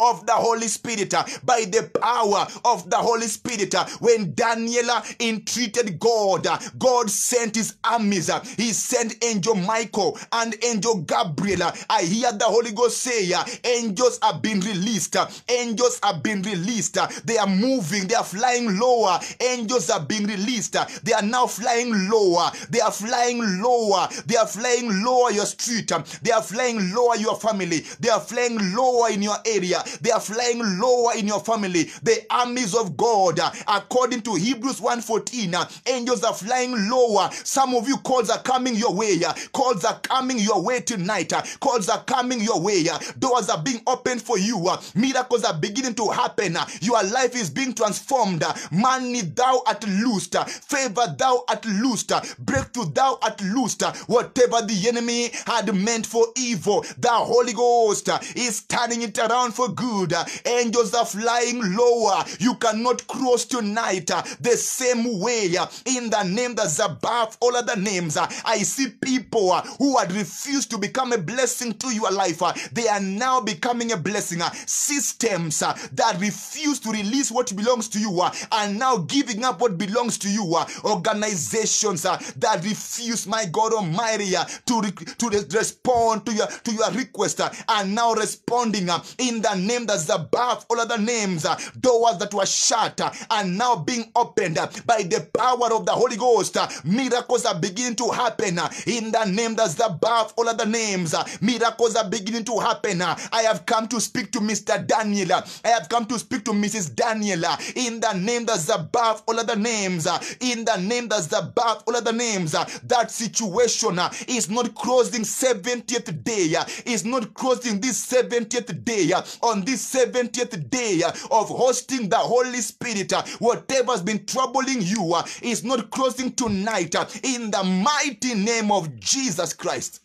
of the Holy Spirit, uh, by the power of the Holy Spirit. Uh, when Daniel uh, entreated God, God sent his armies. He sent angel Michael and angel Gabriel. I hear the Holy Ghost say, angels have been released. Angels have been released. They are moving. They are flying lower. Angels have been released. They are now flying lower. They are flying lower. They are flying lower your street. Um, they are flying lower your family. They are flying lower in your area. They are flying lower in your family. The armies of God, according to Hebrews 1.14, angels are flying lower. Some of you calls are coming your way. Calls are coming your way tonight. Calls are coming your way. Doors are being opened for you. Miracles are beginning to happen. Your life is being transformed. Money thou at loosed. Favor thou at loosed. Breakthrough thou at loosed. Whatever the enemy had meant for evil, the Holy Ghost is turning it around for good. Angels are flying lower. You cannot cross tonight the same way in the name that's above all other names. I see people who had refused to become a blessing to your life. They are now becoming a blessing. Systems that refuse to release what belongs to you are now giving up what belongs to you. Organizations that refuse, my God Almighty, to, to respond to your, to your request are now responding in the name that's above all other names, uh, doors that were shut uh, are now being opened uh, by the power of the Holy Ghost. Miracles are beginning to happen in the name that's above all other names. Miracles are beginning to happen. I have come to speak to Mr. Daniel. I have come to speak to Mrs. Daniela in the name that's above all other names. In the name that's above all other names. That situation is not closing 70th day. Is not closing this 70th day or on this 70th day uh, of hosting the Holy Spirit, uh, whatever's been troubling you uh, is not closing tonight in the mighty name of Jesus Christ,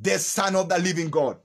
the Son of the living God.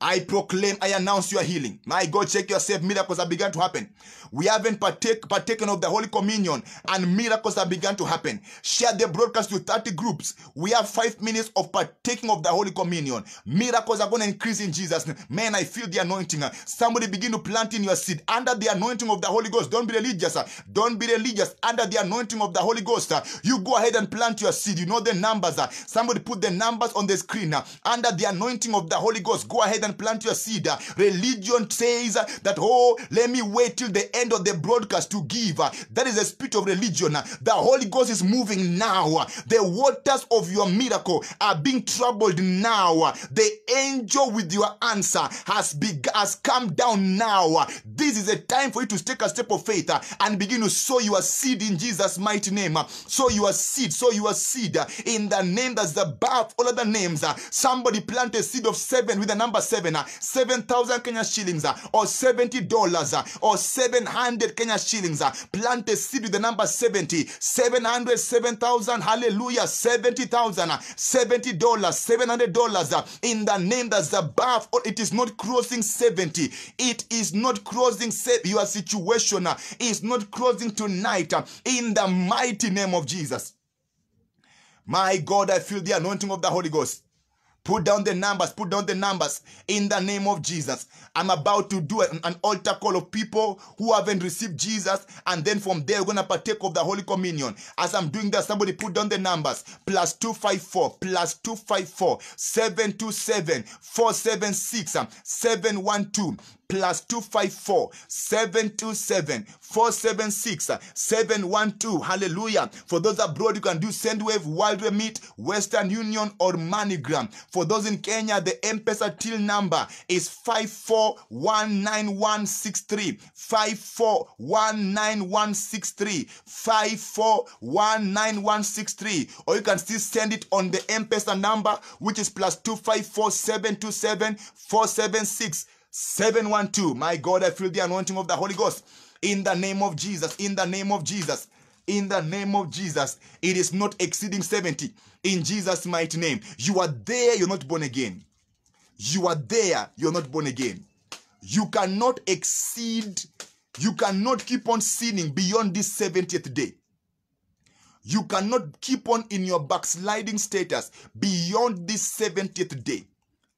I proclaim, I announce your healing. My God, check yourself. Miracles have begun to happen. We haven't partake, partaken of the Holy Communion and miracles have begun to happen. Share the broadcast to 30 groups. We have five minutes of partaking of the Holy Communion. Miracles are going to increase in Jesus' name. Man, I feel the anointing. Somebody begin to plant in your seed under the anointing of the Holy Ghost. Don't be religious. Don't be religious. Under the anointing of the Holy Ghost, you go ahead and plant your seed. You know the numbers. Somebody put the numbers on the screen. Under the anointing of the Holy Ghost, go ahead plant your seed. Religion says that, oh, let me wait till the end of the broadcast to give. That is the spirit of religion. The Holy Ghost is moving now. The waters of your miracle are being troubled now. The angel with your answer has, be- has come down now. This is a time for you to take a step of faith and begin to sow your seed in Jesus' mighty name. Sow your seed, sow your seed in the name that's above all other names. Somebody plant a seed of seven with the number seven seven, uh, 7,000 Kenya shillings uh, or $70 uh, or 700 Kenya shillings. Plant a seed with the number seventy, seven hundred, seven thousand. hallelujah, seventy thousand, seventy $70, $700 in the name that's above. Or oh, it is not crossing 70. It is not crossing your situation is not crossing tonight in the mighty name of Jesus. My God, I feel the anointing of the Holy Ghost. Put down the numbers, put down the numbers in the name of Jesus. I'm about to do an, an altar call of people who haven't received Jesus, and then from there, we're going to partake of the Holy Communion. As I'm doing that, somebody put down the numbers plus 254, plus 254, 727, 476, 712 plus 254 727 476 712. Hallelujah. For those abroad, you can do Sendwave, World Remit, Western Union, or MoneyGram. For those in Kenya, the M-Pesa till number is 5419163. 5419163. 5419163. Or you can still send it on the M-Pesa number, which is plus 254 727 476 712. My God, I feel the anointing of the Holy Ghost. In the name of Jesus. In the name of Jesus. In the name of Jesus. It is not exceeding 70. In Jesus' mighty name. You are there, you're not born again. You are there, you're not born again. You cannot exceed, you cannot keep on sinning beyond this 70th day. You cannot keep on in your backsliding status beyond this 70th day.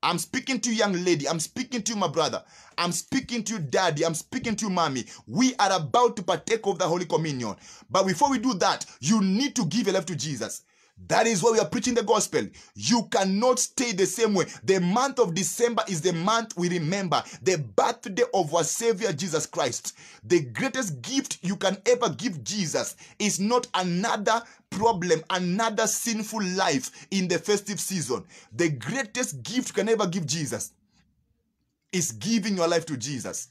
I'm speaking to you, young lady. I'm speaking to you, my brother. I'm speaking to you, daddy. I'm speaking to you, mommy. We are about to partake of the Holy Communion. But before we do that, you need to give your life to Jesus. That is why we are preaching the gospel. You cannot stay the same way. The month of December is the month we remember the birthday of our Savior Jesus Christ. The greatest gift you can ever give Jesus is not another problem, another sinful life in the festive season. The greatest gift you can ever give Jesus is giving your life to Jesus,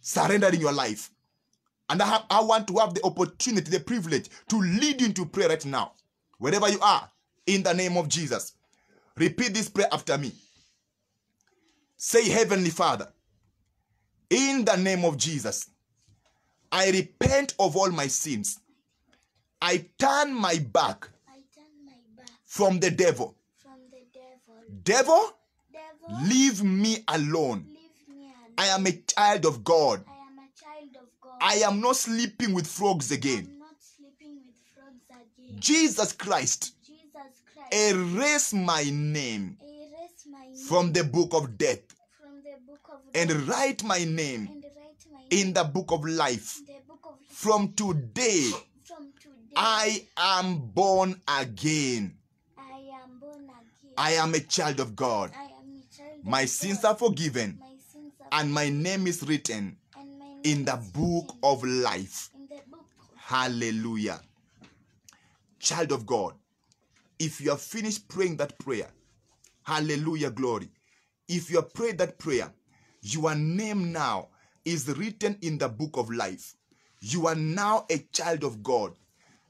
surrendering your life. And I, have, I want to have the opportunity, the privilege to lead you into prayer right now, wherever you are, in the name of Jesus. Repeat this prayer after me. Say, Heavenly Father, in the name of Jesus, I repent of all my sins. I turn my back, from, the devil. devil. Devil, leave, me alone. I am a child of God. I am, not sleeping with frogs again. again. Jesus, Christ, Christ, erase my name, name from, the book of death, and, Write my name in the book of life. Book of life. From today, I am born again. I am born again. I am a child of God. I am a child my sins God. are forgiven. My sins are and my name is written in the book of life. Book. Hallelujah. Child of God, if you have finished praying that prayer, hallelujah, glory. If you have prayed that prayer, your name now is written in the book of life. You are now a child of God.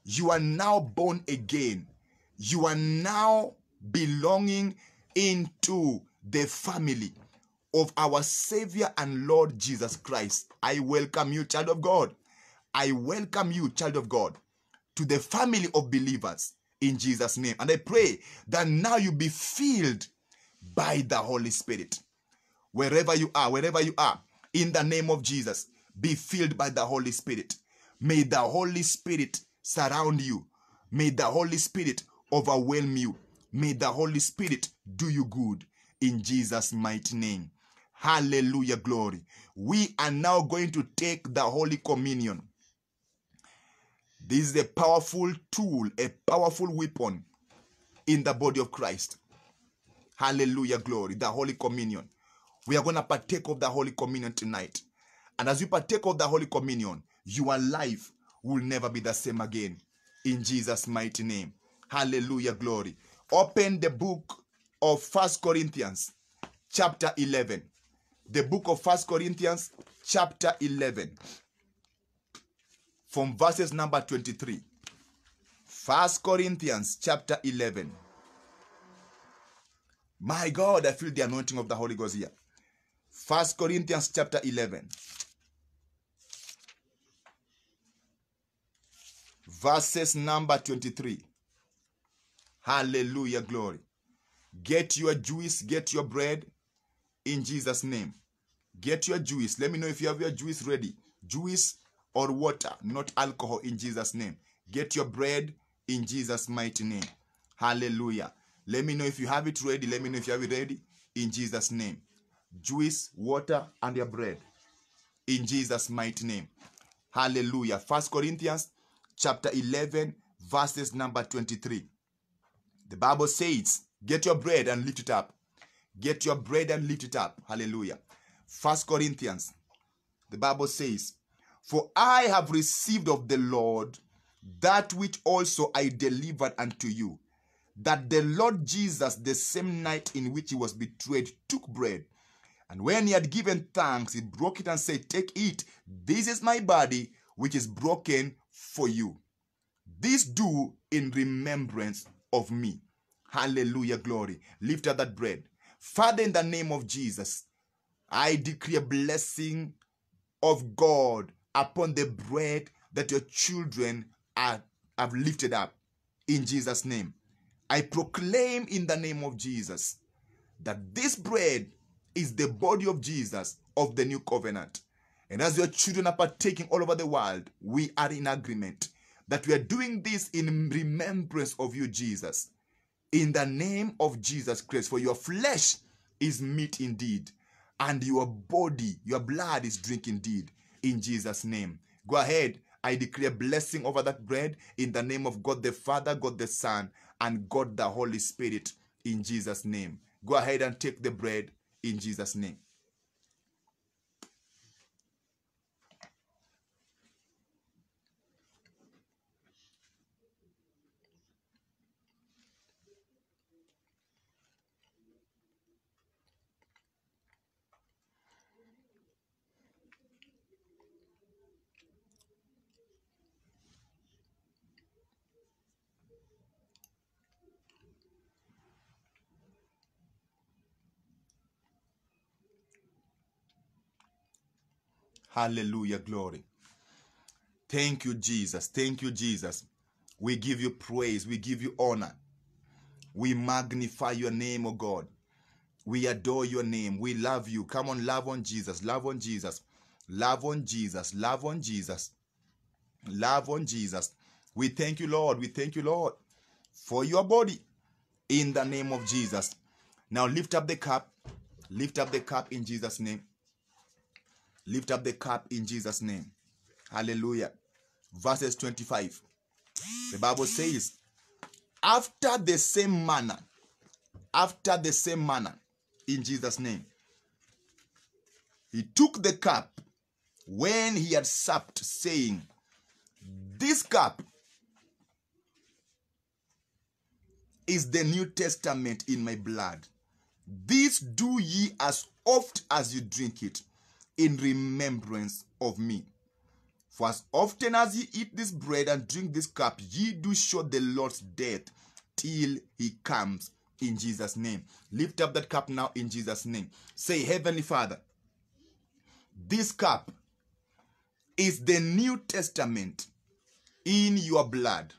You are now born again. You are now belonging into the family of our Savior and Lord Jesus Christ. I welcome you, child of God. I welcome you, child of God, to the family of believers in Jesus' name. And I pray that now you be filled by the Holy Spirit. Wherever you are, wherever you are, in the name of Jesus, be filled by the Holy Spirit. May the Holy Spirit surround you. May the Holy Spirit overwhelm you. May the Holy Spirit do you good in Jesus' mighty name. Hallelujah, glory. We are now going to take the Holy Communion. This is a powerful tool, a powerful weapon in the body of Christ. Hallelujah, glory. The Holy Communion. We are going to partake of the Holy Communion tonight. And as you partake of the Holy Communion, your life will never be the same again. In Jesus' mighty name. Hallelujah, glory. Open the book of First Corinthians, chapter 11. The book of First Corinthians, chapter 11. From verses number 23. First Corinthians, chapter 11. My God, I feel the anointing of the Holy Ghost here. First Corinthians, chapter 11. verses number 23. Hallelujah, glory. Get your juice, get your bread in Jesus' name. Get your juice. Let me know if you have your juice ready. Juice or water, not alcohol in Jesus' name. Get your bread in Jesus' mighty name. Hallelujah. Let me know if you have it ready. Let me know if you have it ready in Jesus' name. Juice, water, and your bread in Jesus' mighty name. Hallelujah. First Corinthians chapter 11, verses number 23. The Bible says, Get your bread and lift it up. Get your bread and lift it up. Hallelujah. First Corinthians, the Bible says, For I have received of the Lord that which also I delivered unto you, that the Lord Jesus, the same night in which he was betrayed, took bread. And when he had given thanks, he broke it and said, Take it, this is my body, which is broken for you. This do in remembrance of me. Hallelujah, glory. Lift up that bread. Father, in the name of Jesus, I decree a blessing of God upon the bread that your children are, have lifted up in Jesus' name. I proclaim in the name of Jesus that this bread is the body of Jesus of the new covenant. And as your children are partaking all over the world, we are in agreement that we are doing this in remembrance of you, Jesus. In the name of Jesus Christ, for your flesh is meat indeed, and your body, your blood is drink indeed, in Jesus' name. Go ahead. I declare blessing over that bread in the name of God the Father, God the Son, and God the Holy Spirit, in Jesus' name. Go ahead and take the bread in Jesus' name. Hallelujah. Glory. Thank you, Jesus. Thank you, Jesus. We give you praise. We give you honor. We magnify your name, O oh God. We adore your name. We love you. Come on, love on Jesus. Love on Jesus. Love on Jesus. Love on Jesus. Love on Jesus. We thank you, Lord. We thank you, Lord, for your body in the name of Jesus. Now lift up the cup. Lift up the cup in Jesus' name. Lift up the cup in Jesus' name. Hallelujah. Verses 25. The Bible says, after the same manner, after the same manner, in Jesus' name, he took the cup when he had supped, saying, This cup is the New Testament in my blood. This do ye as oft as you drink it in remembrance of me. For as often as ye eat this bread and drink this cup, ye do show the Lord's death till he comes in Jesus' name. Lift up that cup now in Jesus' name. Say, Heavenly Father, this cup is the New Testament in your blood.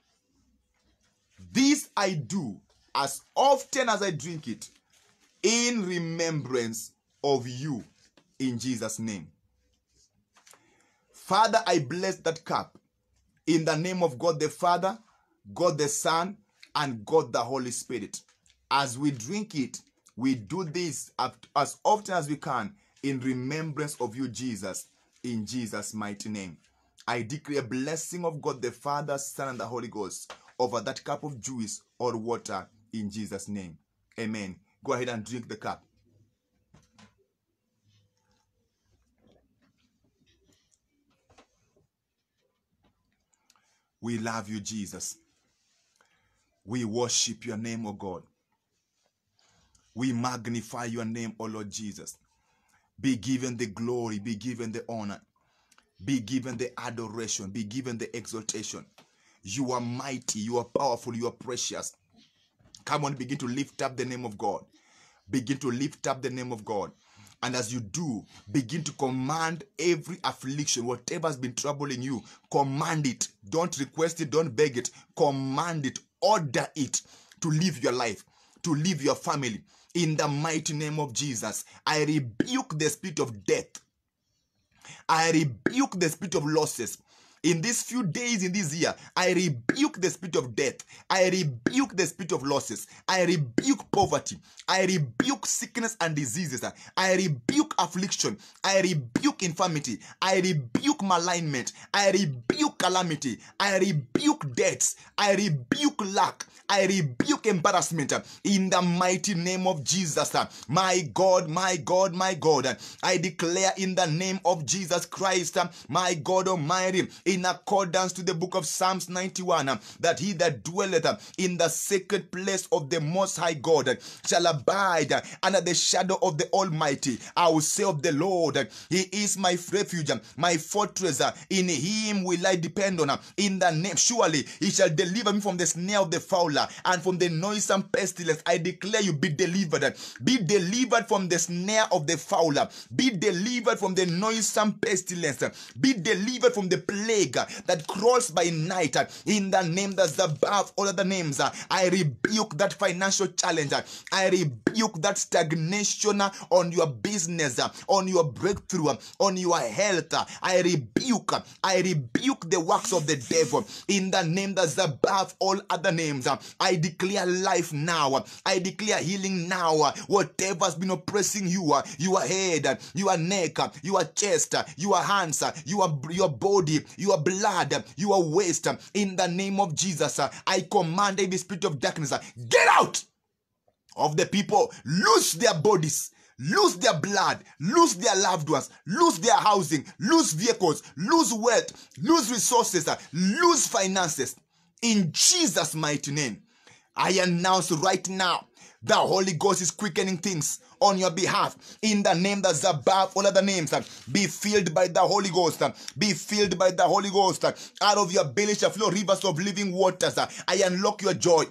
This I do as often as I drink it in remembrance of you in Jesus' name. Father, I bless that cup in the name of God the Father, God the Son, and God the Holy Spirit. As we drink it, we do this as often as we can in remembrance of you, Jesus, in Jesus' mighty name. I decree a blessing of God the Father, Son, and the Holy Ghost over that cup of juice or water in Jesus' name. Amen. Go ahead and drink the cup. We love you, Jesus. We worship your name, O oh God. We magnify your name, O oh Lord Jesus. Be given the glory, be given the honor, be given the adoration, be given the exaltation. You are mighty, you are powerful, you are precious. Come on, begin to lift up the name of God. Begin to lift up the name of God. And as you do, begin to command every affliction, whatever's been troubling you, command it. Don't request it, don't beg it. Command it, order it to live your life, to live your family. In the mighty name of Jesus, I rebuke the spirit of death. I rebuke the spirit of losses in these few days in this year, I rebuke the spirit of death. I rebuke the spirit of losses. I rebuke poverty. I rebuke sickness and diseases. I rebuke affliction. I rebuke infirmity. I rebuke malignment. I rebuke calamity. I rebuke debts. I rebuke lack. I rebuke embarrassment in the mighty name of Jesus. My God, my God, my God. I declare in the name of Jesus Christ, my God Almighty in accordance to the book of Psalms 91 uh, that he that dwelleth uh, in the sacred place of the Most High God uh, shall abide under the shadow of the Almighty. I will say of the Lord, He is my refuge, my fortress. In Him will I depend on. In the name, surely He shall deliver me from the snare of the fowler and from the noisome pestilence. I declare you, be delivered. Be delivered from the snare of the fowler. Be delivered from the noisome pestilence. Be delivered from the plague plague that crawls by night uh, in the name that's above all other names. Uh, I rebuke that financial challenge. Uh, I rebuke that stagnation on your business, on your breakthrough, on your health. I rebuke, I rebuke the works of the devil in the name that's above all other names. I declare life now. I declare healing now. Whatever's been oppressing you, your head, your neck, your chest, your hands, your, your body, your your blood, your waste. In the name of Jesus, I command every spirit of darkness, get out of the people, lose their bodies lose their blood, lose their loved ones, lose their housing, lose vehicles, lose wealth, lose resources, lose finances. In Jesus' mighty name, I announce right now the Holy Ghost is quickening things on your behalf in the name that's above all other names. Uh, be filled by the Holy Ghost. Uh, be filled by the Holy Ghost. Uh, out of your belly shall flow rivers of living waters. I unlock your joy.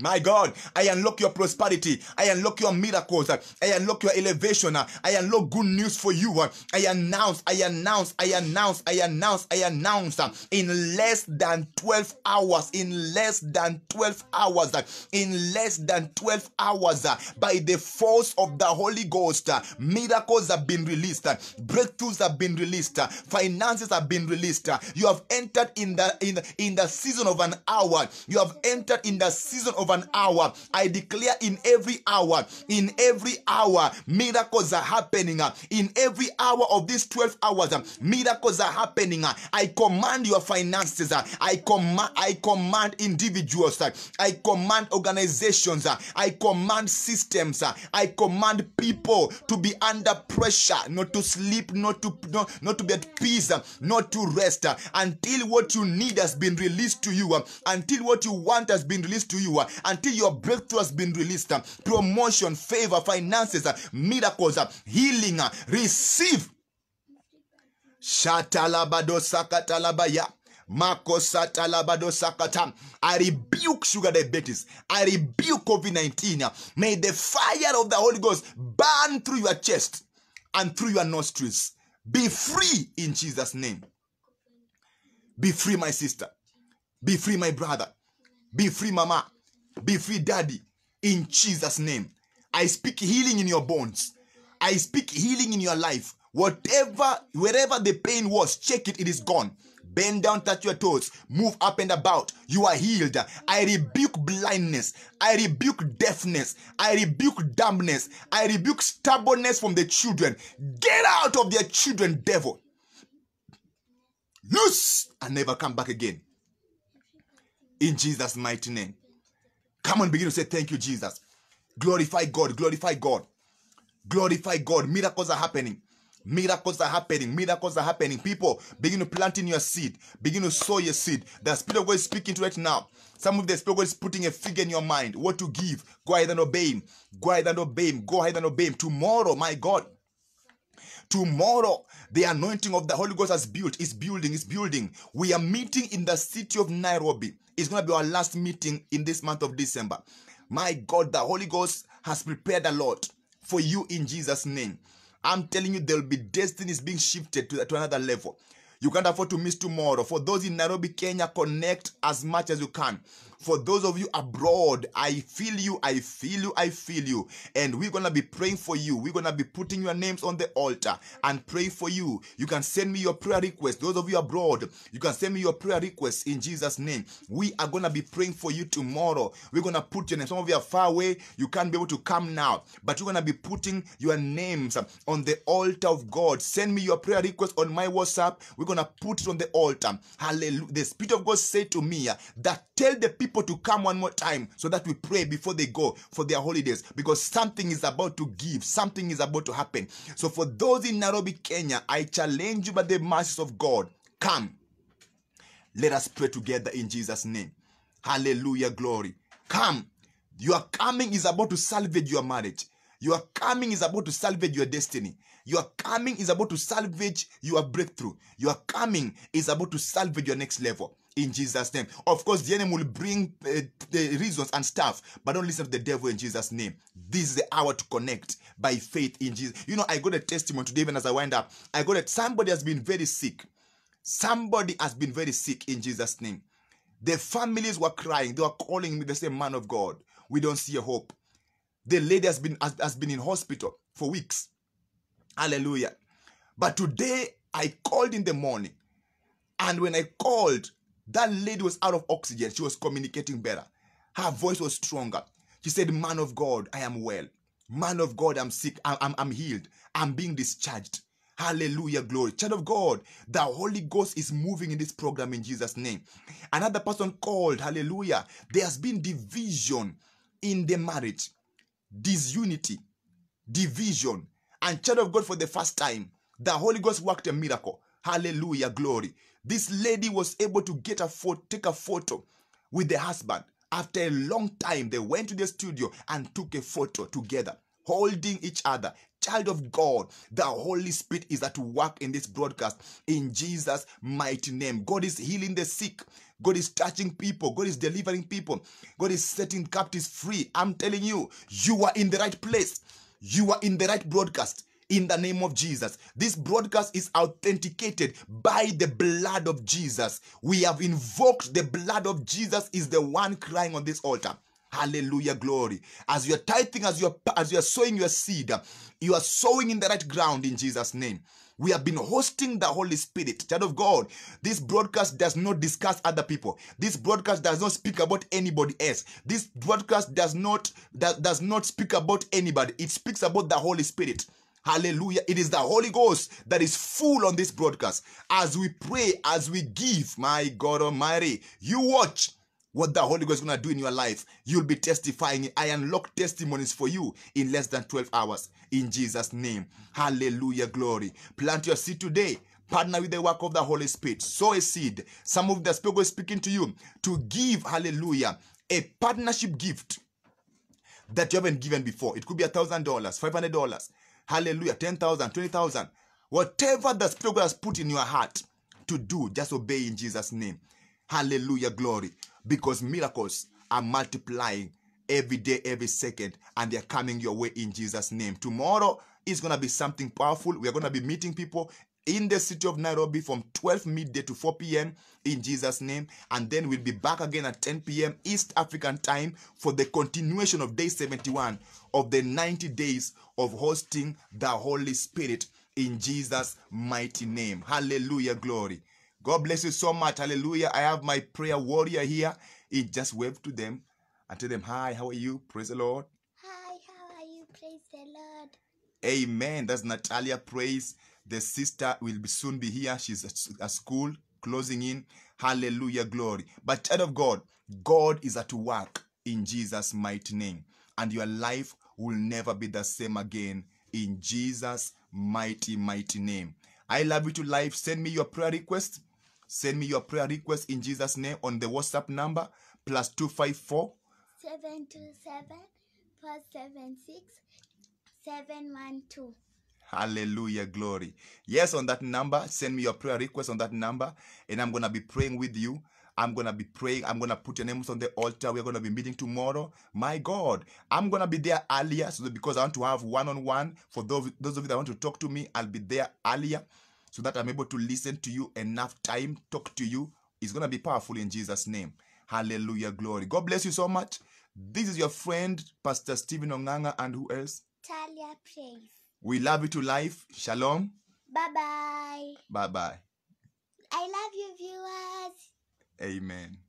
My God, I unlock your prosperity. I unlock your miracles. I unlock your elevation. I unlock good news for you. I announce, I announce, I announce, I announce, I announce in less than 12 hours, in less than 12 hours, in less than 12 hours, by the force of the Holy Ghost, miracles have been released, breakthroughs have been released, finances have been released. You have entered in the in, in the season of an hour. You have entered in the season of of an hour. I declare in every hour, in every hour, miracles are happening. In every hour of these 12 hours, miracles are happening. I command your finances. I command I command individuals. I command organizations. I command systems. I command people to be under pressure, not to sleep, not to not, not to be at peace, not to rest until what you need has been released to you, until what you want has been released to you until your breakthrough has been released. Promotion, favor, finances, uh, miracles, uh, healing. Uh, receive. sakata. I rebuke sugar diabetes. I rebuke COVID 19. May the fire of the Holy Ghost burn through your chest and through your nostrils. Be free in Jesus' name. Be free, my sister. Be free, my brother. Be free, mama. Be free, daddy, in Jesus' name. I speak healing in your bones. I speak healing in your life. Whatever, wherever the pain was, check it, it is gone. Bend down, touch your toes, move up and about. You are healed. I rebuke blindness. I rebuke deafness. I rebuke dumbness. I rebuke stubbornness from the children. Get out of their children, devil. Loose and never come back again. In Jesus' mighty name. Come and begin to say, Thank you, Jesus. Glorify God, glorify God, glorify God. Miracles are happening. Miracles are happening. Miracles are happening. People, begin to plant in your seed. Begin to sow your seed. The Spirit of God is speaking to it now. Some of the Spirit of God is putting a figure in your mind. What to give. Go ahead and obey Him. Go ahead and obey Him. Go ahead and obey Him. Tomorrow, my God, Tomorrow, the anointing of the Holy Ghost has built, is building, is building. We are meeting in the city of Nairobi. It's going to be our last meeting in this month of December. My God, the Holy Ghost has prepared a lot for you in Jesus' name. I'm telling you, there'll be destinies being shifted to, to another level. You can't afford to miss tomorrow. For those in Nairobi, Kenya, connect as much as you can. For those of you abroad, I feel you, I feel you, I feel you. And we're going to be praying for you. We're going to be putting your names on the altar and pray for you. You can send me your prayer request. Those of you abroad, you can send me your prayer request in Jesus' name. We are going to be praying for you tomorrow. We're going to put your name. Some of you are far away. You can't be able to come now, but we are going to be putting your names on the altar of God. Send me your prayer request on my WhatsApp. We're going to put it on the altar. Hallelujah. The Spirit of God said to me that tell the people people to come one more time so that we pray before they go for their holidays because something is about to give, something is about to happen. So, for those in Nairobi, Kenya, I challenge you by the mercies of God, come. Let us pray together in Jesus' name. Hallelujah, glory. Come. Your coming is about to salvage your marriage. Your coming is about to salvage your destiny. Your coming is about to salvage your breakthrough. Your coming is about to salvage your next level in Jesus' name. Of course, the enemy will bring uh, the reasons and stuff, but don't listen to the devil in Jesus' name. This is the hour to connect by faith in Jesus. You know, I got a testimony today, even as I wind up. I got that somebody has been very sick. Somebody has been very sick in Jesus' name. The families were crying. They were calling me the same man of God. We don't see a hope. The lady has been has, has been in hospital for weeks. Hallelujah. But today I called in the morning. And when I called, that lady was out of oxygen. She was communicating better. Her voice was stronger. She said, Man of God, I am well. Man of God, I'm sick. I'm, I'm, I'm healed. I'm being discharged. Hallelujah, glory. Child of God, the Holy Ghost is moving in this program in Jesus' name. Another person called, hallelujah. There has been division in the marriage, disunity, division. And child of God, for the first time, the Holy Ghost worked a miracle. Hallelujah, glory. This lady was able to get a photo, take a photo with the husband. After a long time, they went to the studio and took a photo together, holding each other. Child of God, the Holy Spirit is at work in this broadcast in Jesus' mighty name. God is healing the sick. God is touching people. God is delivering people. God is setting captives free. I'm telling you, you are in the right place. You are in the right broadcast in the name of Jesus. This broadcast is authenticated by the blood of Jesus. We have invoked the blood of Jesus is the one crying on this altar. Hallelujah, glory. As you're tithing, as you're as you're sowing your seed, you are sowing in the right ground in Jesus' name. We have been hosting the Holy Spirit. Child of God, this broadcast does not discuss other people. This broadcast does not speak about anybody else. This broadcast does not does, does not speak about anybody. It speaks about the Holy Spirit. Hallelujah. It is the Holy Ghost that is full on this broadcast. As we pray, as we give, my God Almighty, you watch what the Holy Ghost is going to do in your life. You'll be testifying. I unlock testimonies for you in less than 12 hours in Jesus' name. Hallelujah. Glory. Plant your seed today. Partner with the work of the Holy Spirit. Sow a seed. Some of the Spirit is speaking to you to give, hallelujah, a partnership gift that you haven't given before. It could be a thousand dollars, five hundred dollars, Hallelujah. 10,000, 20,000. Whatever the Spirit has put in your heart to do, just obey in Jesus' name. Hallelujah. Glory. Because miracles are multiplying every day, every second, and they're coming your way in Jesus' name. Tomorrow is going to be something powerful. We're going to be meeting people in the city of Nairobi from 12 midday to 4 p.m. in Jesus' name. And then we'll be back again at 10 p.m. East African time for the continuation of day 71 of the 90 days of hosting the Holy Spirit in Jesus' mighty name. Hallelujah, glory. God bless you so much. Hallelujah. I have my prayer warrior here. He just waved to them and tell them, Hi, how are you? Praise the Lord. Hi, how are you? Praise the Lord. Amen. That's Natalia. Praise the sister will soon be here. She's at school, closing in. Hallelujah, glory. But child of God, God is at work in Jesus' mighty name. And your life will never be the same again in Jesus' mighty, mighty name. I love you to life. Send me your prayer request. Send me your prayer request in Jesus' name on the WhatsApp number plus 254 727 476 712. Hallelujah, glory. Yes, on that number, send me your prayer request on that number, and I'm going to be praying with you. I'm going to be praying. I'm going to put your names on the altar. We're going to be meeting tomorrow. My God, I'm going to be there earlier so because I want to have one on one. For those, those of you that want to talk to me, I'll be there earlier so that I'm able to listen to you enough time, talk to you. It's going to be powerful in Jesus' name. Hallelujah, glory. God bless you so much. This is your friend, Pastor Stephen Onganga, and who else? Talia Praise. We love you to life. Shalom. Bye bye. Bye bye. I love you, viewers. Amen.